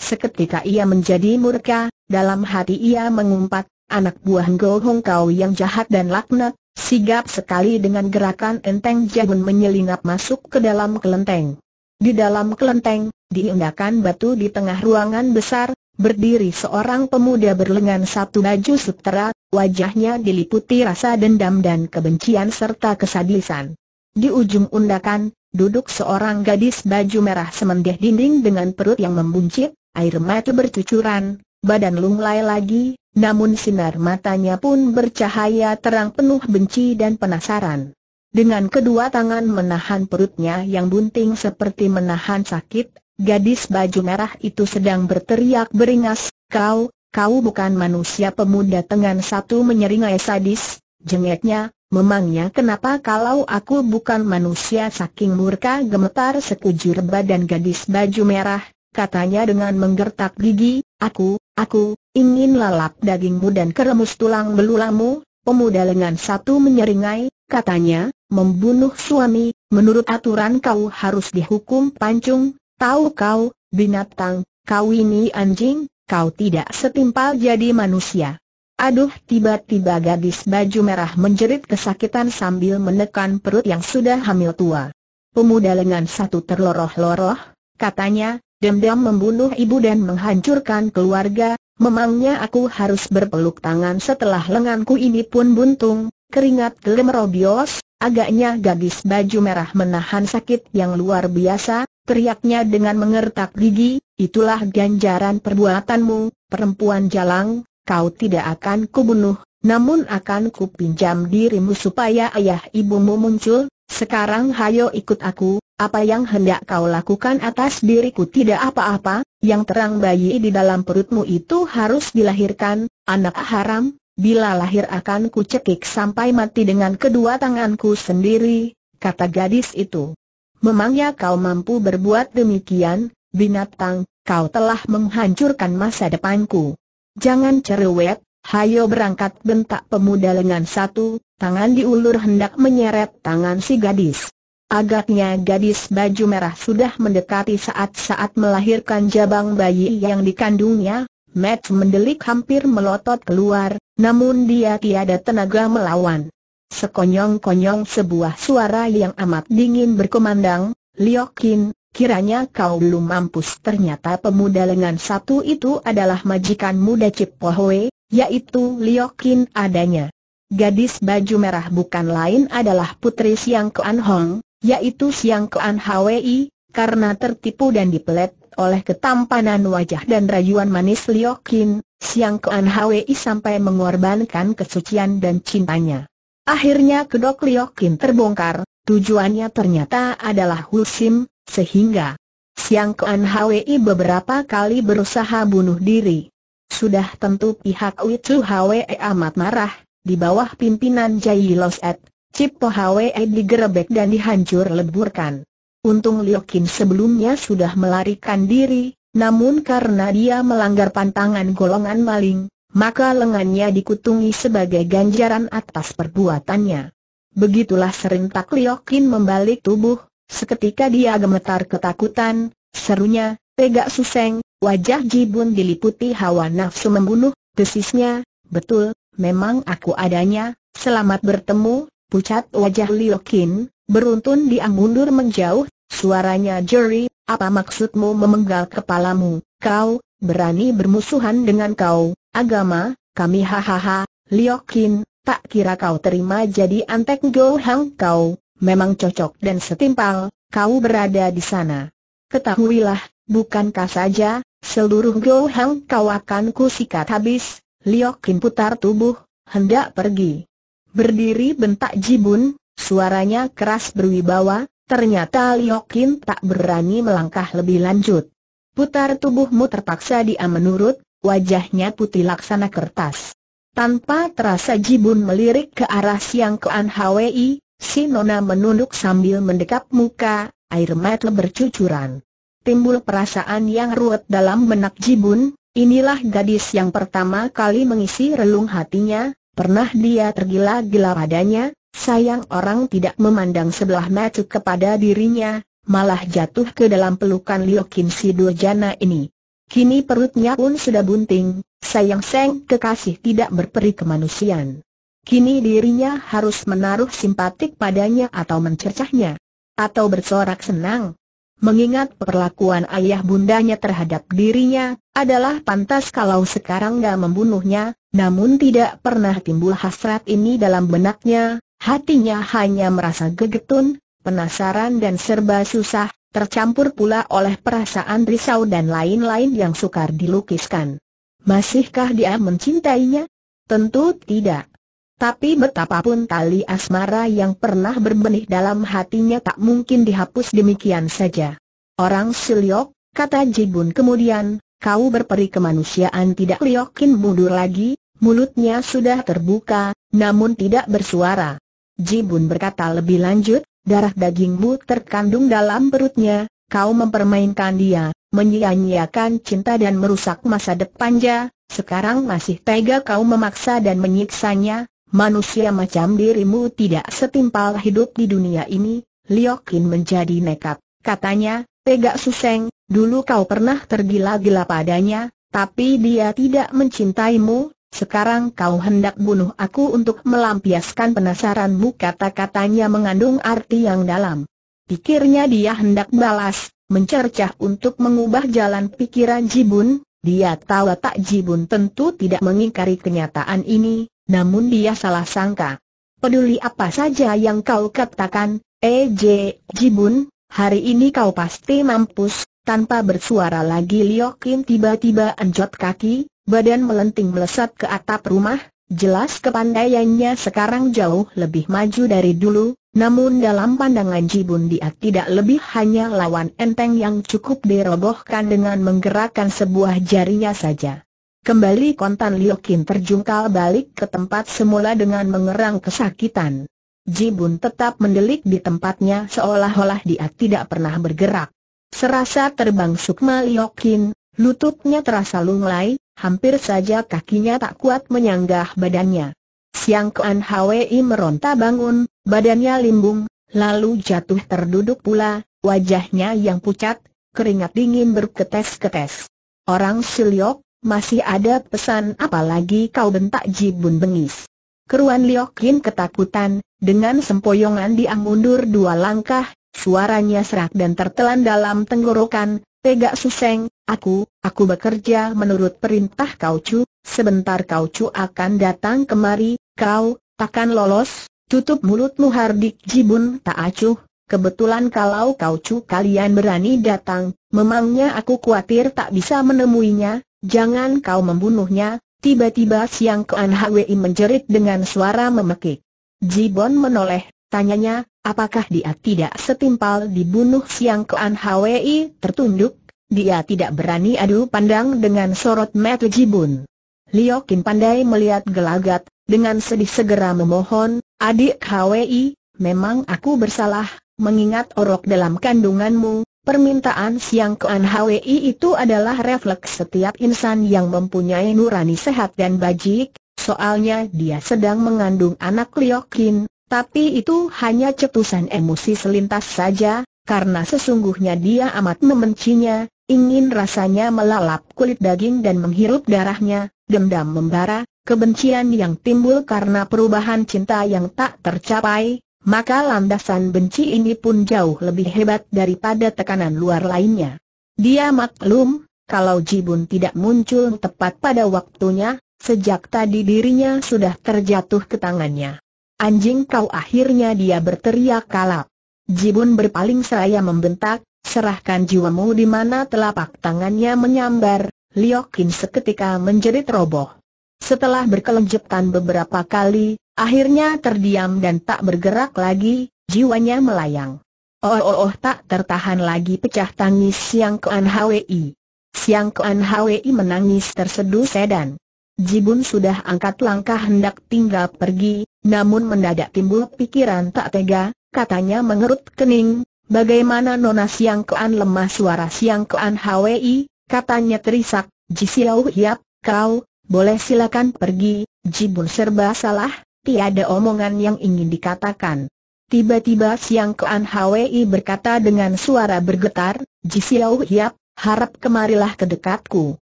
Seketika ia menjadi murka, dalam hati ia mengumpat, anak buah Ngo Hong Kau yang jahat dan laknat, Sigap sekali dengan gerakan enteng Jabun menyelinap masuk ke dalam kelenteng. Di dalam kelenteng, diindakan batu di tengah ruangan besar, berdiri seorang pemuda berlengan satu baju sutera, wajahnya diliputi rasa dendam dan kebencian serta kesadisan. Di ujung undakan, duduk seorang gadis baju merah semendih dinding dengan perut yang membuncit, air mata bercucuran, badan lunglai lagi, namun sinar matanya pun bercahaya terang penuh benci dan penasaran. Dengan kedua tangan menahan perutnya yang bunting seperti menahan sakit, gadis baju merah itu sedang berteriak beringas, kau, kau bukan manusia pemuda tengan satu menyeringai sadis, jengeknya, memangnya kenapa kalau aku bukan manusia saking murka gemetar sekujur badan gadis baju merah, katanya dengan menggertak gigi, Aku, aku, ingin lalap dagingmu dan keremus tulang belulamu, pemuda lengan satu menyeringai, katanya, membunuh suami, menurut aturan kau harus dihukum pancung, tahu kau, binatang, kau ini anjing, kau tidak setimpal jadi manusia. Aduh tiba-tiba gadis baju merah menjerit kesakitan sambil menekan perut yang sudah hamil tua. Pemuda lengan satu terloroh-loroh, katanya, dendam membunuh ibu dan menghancurkan keluarga, memangnya aku harus berpeluk tangan setelah lenganku ini pun buntung, keringat gemerobios, agaknya gadis baju merah menahan sakit yang luar biasa, teriaknya dengan mengertak gigi, itulah ganjaran perbuatanmu, perempuan jalang, kau tidak akan kubunuh, namun akan kupinjam dirimu supaya ayah ibumu muncul, sekarang hayo ikut aku, apa yang hendak kau lakukan atas diriku tidak apa-apa, yang terang bayi di dalam perutmu itu harus dilahirkan, anak haram, bila lahir akan ku cekik sampai mati dengan kedua tanganku sendiri, kata gadis itu. Memangnya kau mampu berbuat demikian, binatang, kau telah menghancurkan masa depanku. Jangan cerewet, hayo berangkat bentak pemuda lengan satu, tangan diulur hendak menyeret tangan si gadis. Agaknya gadis baju merah sudah mendekati saat-saat melahirkan jabang bayi yang dikandungnya, Matt mendelik hampir melotot keluar, namun dia tiada tenaga melawan. Sekonyong-konyong sebuah suara yang amat dingin berkumandang, Liokin, kiranya kau belum mampus ternyata pemuda lengan satu itu adalah majikan muda Cip Pohwe, yaitu Liokin adanya. Gadis baju merah bukan lain adalah putri Siang Kuan Hong, yaitu Siang Kean Hwi, karena tertipu dan dipelet oleh ketampanan wajah dan rayuan manis Liokin, Siang Kean Hwi sampai mengorbankan kesucian dan cintanya. Akhirnya kedok Liokin terbongkar, tujuannya ternyata adalah Husim, sehingga Siang Kean Hwi beberapa kali berusaha bunuh diri. Sudah tentu pihak Chu Hwi amat marah, di bawah pimpinan Jai Et, Cipto Hwe digerebek dan dihancur leburkan. Untung Liokin sebelumnya sudah melarikan diri, namun karena dia melanggar pantangan golongan maling, maka lengannya dikutungi sebagai ganjaran atas perbuatannya. Begitulah serentak Liokin membalik tubuh, seketika dia gemetar ketakutan, serunya, tegak suseng, wajah Jibun diliputi hawa nafsu membunuh, desisnya, betul, memang aku adanya, selamat bertemu, Pucat wajah Liokin, beruntun dia mundur menjauh, suaranya jeri, apa maksudmu memenggal kepalamu, kau, berani bermusuhan dengan kau, agama, kami hahaha, Liokin, tak kira kau terima jadi antek Go Hang kau, memang cocok dan setimpal, kau berada di sana. Ketahuilah, bukankah saja, seluruh Go Hang kau akan kusikat habis, Liokin putar tubuh, hendak pergi. Berdiri bentak Jibun, suaranya keras berwibawa, ternyata Liokin tak berani melangkah lebih lanjut. Putar tubuhmu terpaksa dia menurut, wajahnya putih laksana kertas. Tanpa terasa Jibun melirik ke arah Siang Kean Hwi, si Nona menunduk sambil mendekap muka, air mata bercucuran. Timbul perasaan yang ruwet dalam benak Jibun, inilah gadis yang pertama kali mengisi relung hatinya, Pernah dia tergila-gila padanya, sayang orang tidak memandang sebelah mata kepada dirinya, malah jatuh ke dalam pelukan Liu Kim si Durjana ini. Kini perutnya pun sudah bunting, sayang seng kekasih tidak berperi kemanusiaan. Kini dirinya harus menaruh simpatik padanya atau mencercahnya. Atau bersorak senang. Mengingat perlakuan ayah bundanya terhadap dirinya, adalah pantas kalau sekarang gak membunuhnya, namun tidak pernah timbul hasrat ini dalam benaknya, hatinya hanya merasa gegetun, penasaran dan serba susah, tercampur pula oleh perasaan risau dan lain-lain yang sukar dilukiskan. Masihkah dia mencintainya? Tentu tidak. Tapi betapapun tali asmara yang pernah berbenih dalam hatinya tak mungkin dihapus demikian saja. Orang siliok, kata Jibun kemudian, kau berperi kemanusiaan tidak liokin mundur lagi, mulutnya sudah terbuka, namun tidak bersuara. Jibun berkata lebih lanjut, darah dagingmu terkandung dalam perutnya, kau mempermainkan dia, menyia-nyiakan cinta dan merusak masa depannya, sekarang masih tega kau memaksa dan menyiksanya, manusia macam dirimu tidak setimpal hidup di dunia ini, Liokin menjadi nekat, katanya, Tega Suseng, dulu kau pernah tergila-gila padanya, tapi dia tidak mencintaimu, sekarang kau hendak bunuh aku untuk melampiaskan penasaranmu kata-katanya mengandung arti yang dalam. Pikirnya dia hendak balas, mencercah untuk mengubah jalan pikiran Jibun, dia tahu tak Jibun tentu tidak mengingkari kenyataan ini, namun dia salah sangka. Peduli apa saja yang kau katakan, EJ, eh, Jibun, hari ini kau pasti mampus, tanpa bersuara lagi Liokin tiba-tiba anjot kaki, badan melenting melesat ke atap rumah, jelas kepandaiannya sekarang jauh lebih maju dari dulu, namun dalam pandangan Jibun dia tidak lebih hanya lawan enteng yang cukup dirobohkan dengan menggerakkan sebuah jarinya saja. Kembali kontan Liokin terjungkal balik ke tempat semula dengan mengerang kesakitan. Jibun tetap mendelik di tempatnya seolah-olah dia tidak pernah bergerak. Serasa terbang Sukma Liokin, lututnya terasa lunglai, hampir saja kakinya tak kuat menyanggah badannya. Siang Kuan Hwi meronta bangun, badannya limbung, lalu jatuh terduduk pula, wajahnya yang pucat, keringat dingin berketes-ketes. Orang Siliok, masih ada pesan apalagi kau bentak Jibun bengis. Keruan Liokin ketakutan, dengan sempoyongan dia mundur dua langkah, suaranya serak dan tertelan dalam tenggorokan, tegak Suseng, Aku, aku bekerja menurut perintah kau cu, sebentar kau cu akan datang kemari, kau, takkan lolos, tutup mulutmu Hardik Jibun tak acuh, kebetulan kalau kau cu kalian berani datang, memangnya aku khawatir tak bisa menemuinya, jangan kau membunuhnya, tiba-tiba siang kean Hwi menjerit dengan suara memekik. Jibon menoleh, tanyanya, apakah dia tidak setimpal dibunuh siang kean Hwi tertunduk? Dia tidak berani adu pandang dengan sorot mata Jibun. Liokin pandai melihat gelagat, dengan sedih segera memohon, adik HWI, memang aku bersalah, mengingat orok dalam kandunganmu, permintaan siang kean HWI itu adalah refleks setiap insan yang mempunyai nurani sehat dan bajik, soalnya dia sedang mengandung anak Liokin, tapi itu hanya cetusan emosi selintas saja, karena sesungguhnya dia amat membencinya, Ingin rasanya melalap kulit daging dan menghirup darahnya, dendam membara, kebencian yang timbul karena perubahan cinta yang tak tercapai, maka landasan benci ini pun jauh lebih hebat daripada tekanan luar lainnya. Dia maklum, kalau Jibun tidak muncul tepat pada waktunya, sejak tadi dirinya sudah terjatuh ke tangannya. Anjing kau akhirnya dia berteriak kalap. Jibun berpaling seraya membentak, Serahkan jiwamu di mana telapak tangannya menyambar, Liokin seketika menjadi roboh. Setelah berkelenjutan beberapa kali, akhirnya terdiam dan tak bergerak lagi, jiwanya melayang. Oh oh oh tak tertahan lagi pecah tangis Siang Kuan Hwi. Siang Kuan Hwi menangis terseduh sedan. Jibun sudah angkat langkah hendak tinggal pergi, namun mendadak timbul pikiran tak tega, katanya mengerut kening, Bagaimana Nona Siang Kean lemah suara Siang Kean HWI, katanya terisak, Ji Hiap, kau, boleh silakan pergi, Jibun serba salah, tiada omongan yang ingin dikatakan. Tiba-tiba Siang Kean HWI berkata dengan suara bergetar, Ji Hiap, harap kemarilah ke dekatku.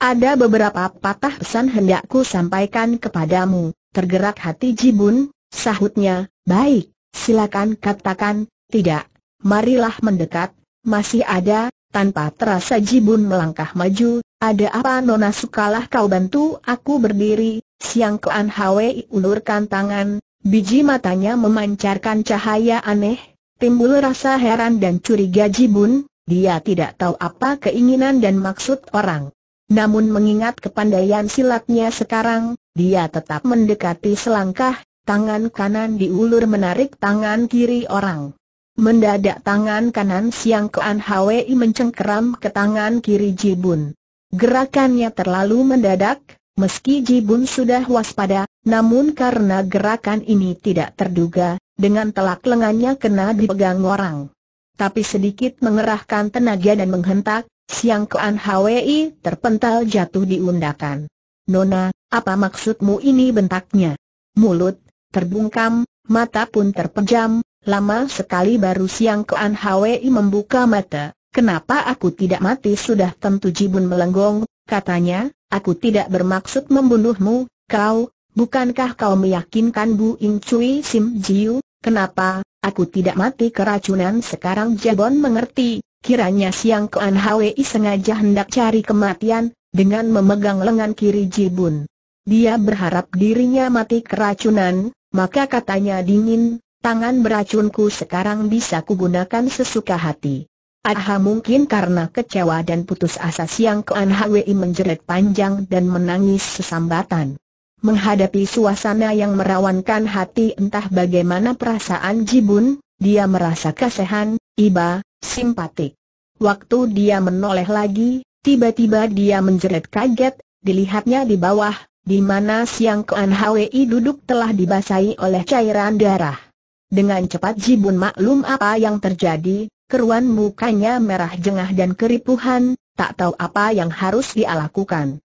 Ada beberapa patah pesan hendakku sampaikan kepadamu, tergerak hati Jibun, sahutnya, baik, silakan katakan, tidak, marilah mendekat, masih ada, tanpa terasa Jibun melangkah maju, ada apa Nona Sukalah kau bantu aku berdiri, siang Kean Hwi ulurkan tangan, biji matanya memancarkan cahaya aneh, timbul rasa heran dan curiga Jibun, dia tidak tahu apa keinginan dan maksud orang. Namun mengingat kepandaian silatnya sekarang, dia tetap mendekati selangkah, tangan kanan diulur menarik tangan kiri orang. Mendadak tangan kanan Siang Koan Hwi mencengkeram ke tangan kiri Jibun. Gerakannya terlalu mendadak, meski Jibun sudah waspada, namun karena gerakan ini tidak terduga, dengan telak lengannya kena dipegang orang. Tapi sedikit mengerahkan tenaga dan menghentak, Siang Koan Hwi terpental jatuh di undakan. Nona, apa maksudmu ini bentaknya? Mulut terbungkam, mata pun terpejam, Lama sekali baru siang Koan Hwi membuka mata. Kenapa aku tidak mati sudah tentu Jibun melenggong, katanya, aku tidak bermaksud membunuhmu, kau, bukankah kau meyakinkan Bu Ing Cui Sim Jiu, kenapa, aku tidak mati keracunan sekarang Jabon mengerti, kiranya siang Koan Hwi sengaja hendak cari kematian, dengan memegang lengan kiri Jibun. Dia berharap dirinya mati keracunan, maka katanya dingin, tangan beracunku sekarang bisa kugunakan sesuka hati. Aha mungkin karena kecewa dan putus asa siang Kuan Hwi menjerit panjang dan menangis sesambatan. Menghadapi suasana yang merawankan hati entah bagaimana perasaan Jibun, dia merasa kasihan, iba, simpatik. Waktu dia menoleh lagi, tiba-tiba dia menjerit kaget, dilihatnya di bawah, di mana siang Kuan Hwi duduk telah dibasahi oleh cairan darah. Dengan cepat Jibun maklum apa yang terjadi, keruan mukanya merah jengah dan keripuhan, tak tahu apa yang harus dia lakukan.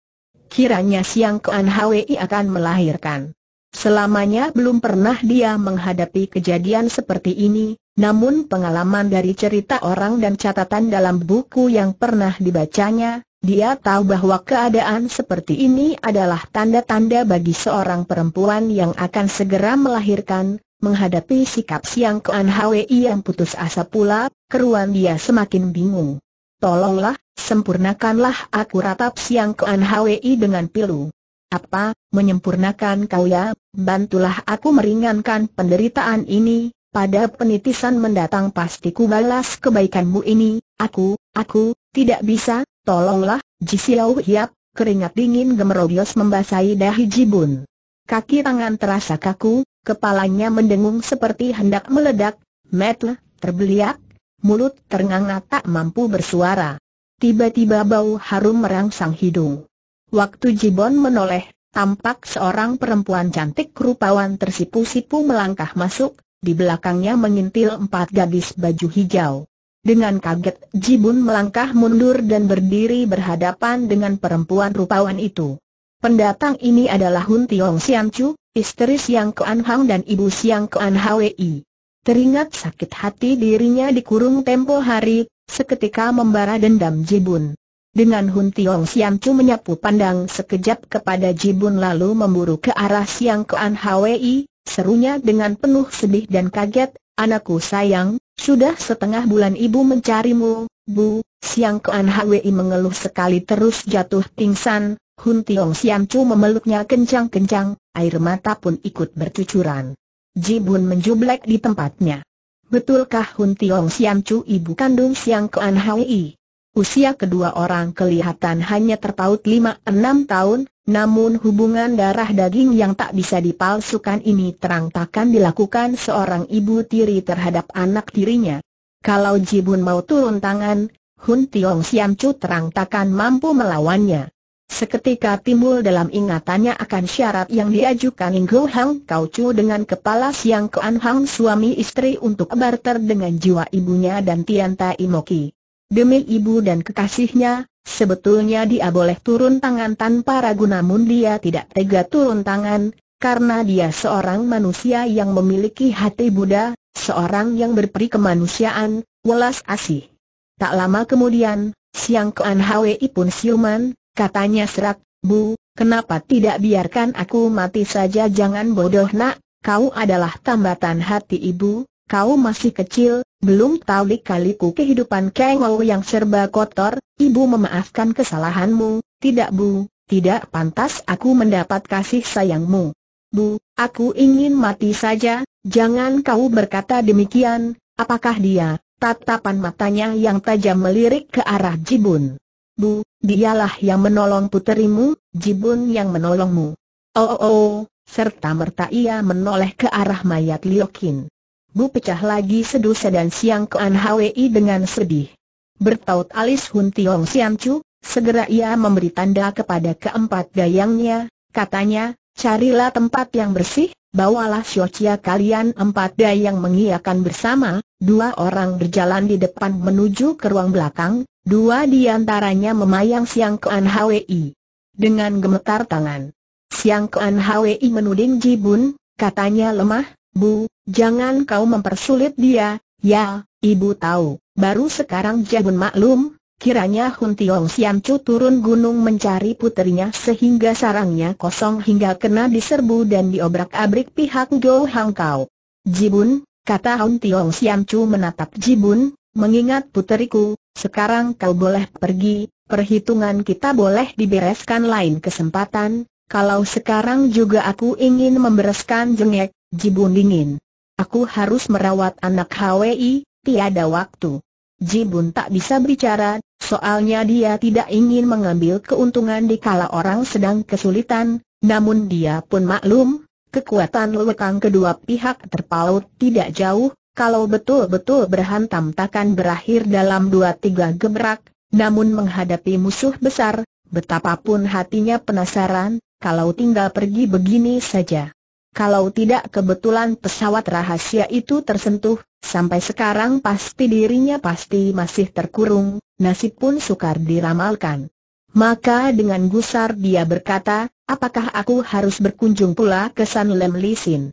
Kiranya Siang Kuan Hwi akan melahirkan. Selamanya belum pernah dia menghadapi kejadian seperti ini, namun pengalaman dari cerita orang dan catatan dalam buku yang pernah dibacanya, dia tahu bahwa keadaan seperti ini adalah tanda-tanda bagi seorang perempuan yang akan segera melahirkan, Menghadapi sikap Siang Kean Hwi yang putus asa pula, keruan dia semakin bingung. Tolonglah, sempurnakanlah aku ratap Siang Kean Hwi dengan pilu. Apa, menyempurnakan kau ya, bantulah aku meringankan penderitaan ini, pada penitisan mendatang pasti ku balas kebaikanmu ini, aku, aku, tidak bisa, tolonglah, jisilau Hiap, keringat dingin gemerobios membasahi dahi Jibun. Kaki tangan terasa kaku, kepalanya mendengung seperti hendak meledak, metle, terbeliak, mulut ternganga tak mampu bersuara. Tiba-tiba bau harum merangsang hidung. Waktu Jibon menoleh, tampak seorang perempuan cantik rupawan tersipu-sipu melangkah masuk, di belakangnya mengintil empat gadis baju hijau. Dengan kaget, Jibun melangkah mundur dan berdiri berhadapan dengan perempuan rupawan itu. Pendatang ini adalah Hun Tiong Sian Chu, istri Siang Kuan Hang dan ibu Siang Kuan Hwi. Teringat sakit hati dirinya dikurung tempo hari, seketika membara dendam Jibun. Dengan Hun Tiong Sian Chu menyapu pandang sekejap kepada Jibun lalu memburu ke arah Siang Kuan Hwi, serunya dengan penuh sedih dan kaget, anakku sayang, sudah setengah bulan ibu mencarimu, bu, Siang Kuan Hwi mengeluh sekali terus jatuh pingsan, Hun Tiong Sian Chu memeluknya kencang-kencang, air mata pun ikut bercucuran. Ji Bun menjublek di tempatnya. Betulkah Hun Tiong Sian Chu ibu kandung Siang Kuan Hai? Usia kedua orang kelihatan hanya terpaut 5-6 tahun, namun hubungan darah daging yang tak bisa dipalsukan ini terang takkan dilakukan seorang ibu tiri terhadap anak tirinya. Kalau Ji Bun mau turun tangan, Hun Tiong Siam Chu terang takkan mampu melawannya. Seketika timbul dalam ingatannya akan syarat yang diajukan Inggo Hang Kau Chu dengan kepala Siang Kuan Hang suami istri untuk barter dengan jiwa ibunya dan Tianta Imoki. Demi ibu dan kekasihnya, sebetulnya dia boleh turun tangan tanpa ragu namun dia tidak tega turun tangan, karena dia seorang manusia yang memiliki hati Buddha, seorang yang berperi kemanusiaan, welas asih. Tak lama kemudian, Siang Kuan Hwi pun siuman, Katanya serak, Bu, kenapa tidak biarkan aku mati saja jangan bodoh nak, kau adalah tambatan hati ibu, kau masih kecil, belum tahu lika-liku kehidupan kengau yang serba kotor, ibu memaafkan kesalahanmu, tidak bu, tidak pantas aku mendapat kasih sayangmu. Bu, aku ingin mati saja, jangan kau berkata demikian, apakah dia, tatapan matanya yang tajam melirik ke arah Jibun. Bu, dialah yang menolong puterimu, Jibun yang menolongmu. Oh oh oh, serta merta ia menoleh ke arah mayat Liokin. Bu pecah lagi sedusa dan siang ke An Hwi dengan sedih. Bertaut alis Hun Tiong Sian Chu, segera ia memberi tanda kepada keempat gayangnya. katanya, carilah tempat yang bersih, bawalah siocia kalian empat dayang mengiakan bersama, Dua orang berjalan di depan menuju ke ruang belakang, dua di antaranya memayang Siang Kuan Hwi. Dengan gemetar tangan, Siang Kuan Hwi menuding Ji Bun, katanya lemah, Bu, jangan kau mempersulit dia, ya, ibu tahu, baru sekarang Ji Bun maklum, Kiranya Hun Tiong Sian Chu turun gunung mencari puterinya sehingga sarangnya kosong hingga kena diserbu dan diobrak-abrik pihak Go Hang Kau. Jibun, Kata Hong Tiong Siam Chu menatap Jibun, mengingat puteriku, sekarang kau boleh pergi, perhitungan kita boleh dibereskan lain kesempatan, kalau sekarang juga aku ingin membereskan jengek, Jibun dingin. Aku harus merawat anak HWI, tiada waktu. Jibun tak bisa bicara, soalnya dia tidak ingin mengambil keuntungan di kala orang sedang kesulitan, namun dia pun maklum, Kekuatan lekang kedua pihak terpaut tidak jauh, kalau betul-betul berhantam takkan berakhir dalam dua tiga gebrak, namun menghadapi musuh besar, betapapun hatinya penasaran, kalau tinggal pergi begini saja. Kalau tidak kebetulan pesawat rahasia itu tersentuh, sampai sekarang pasti dirinya pasti masih terkurung, nasib pun sukar diramalkan. Maka dengan gusar dia berkata, Apakah aku harus berkunjung pula ke San Lem Lisin?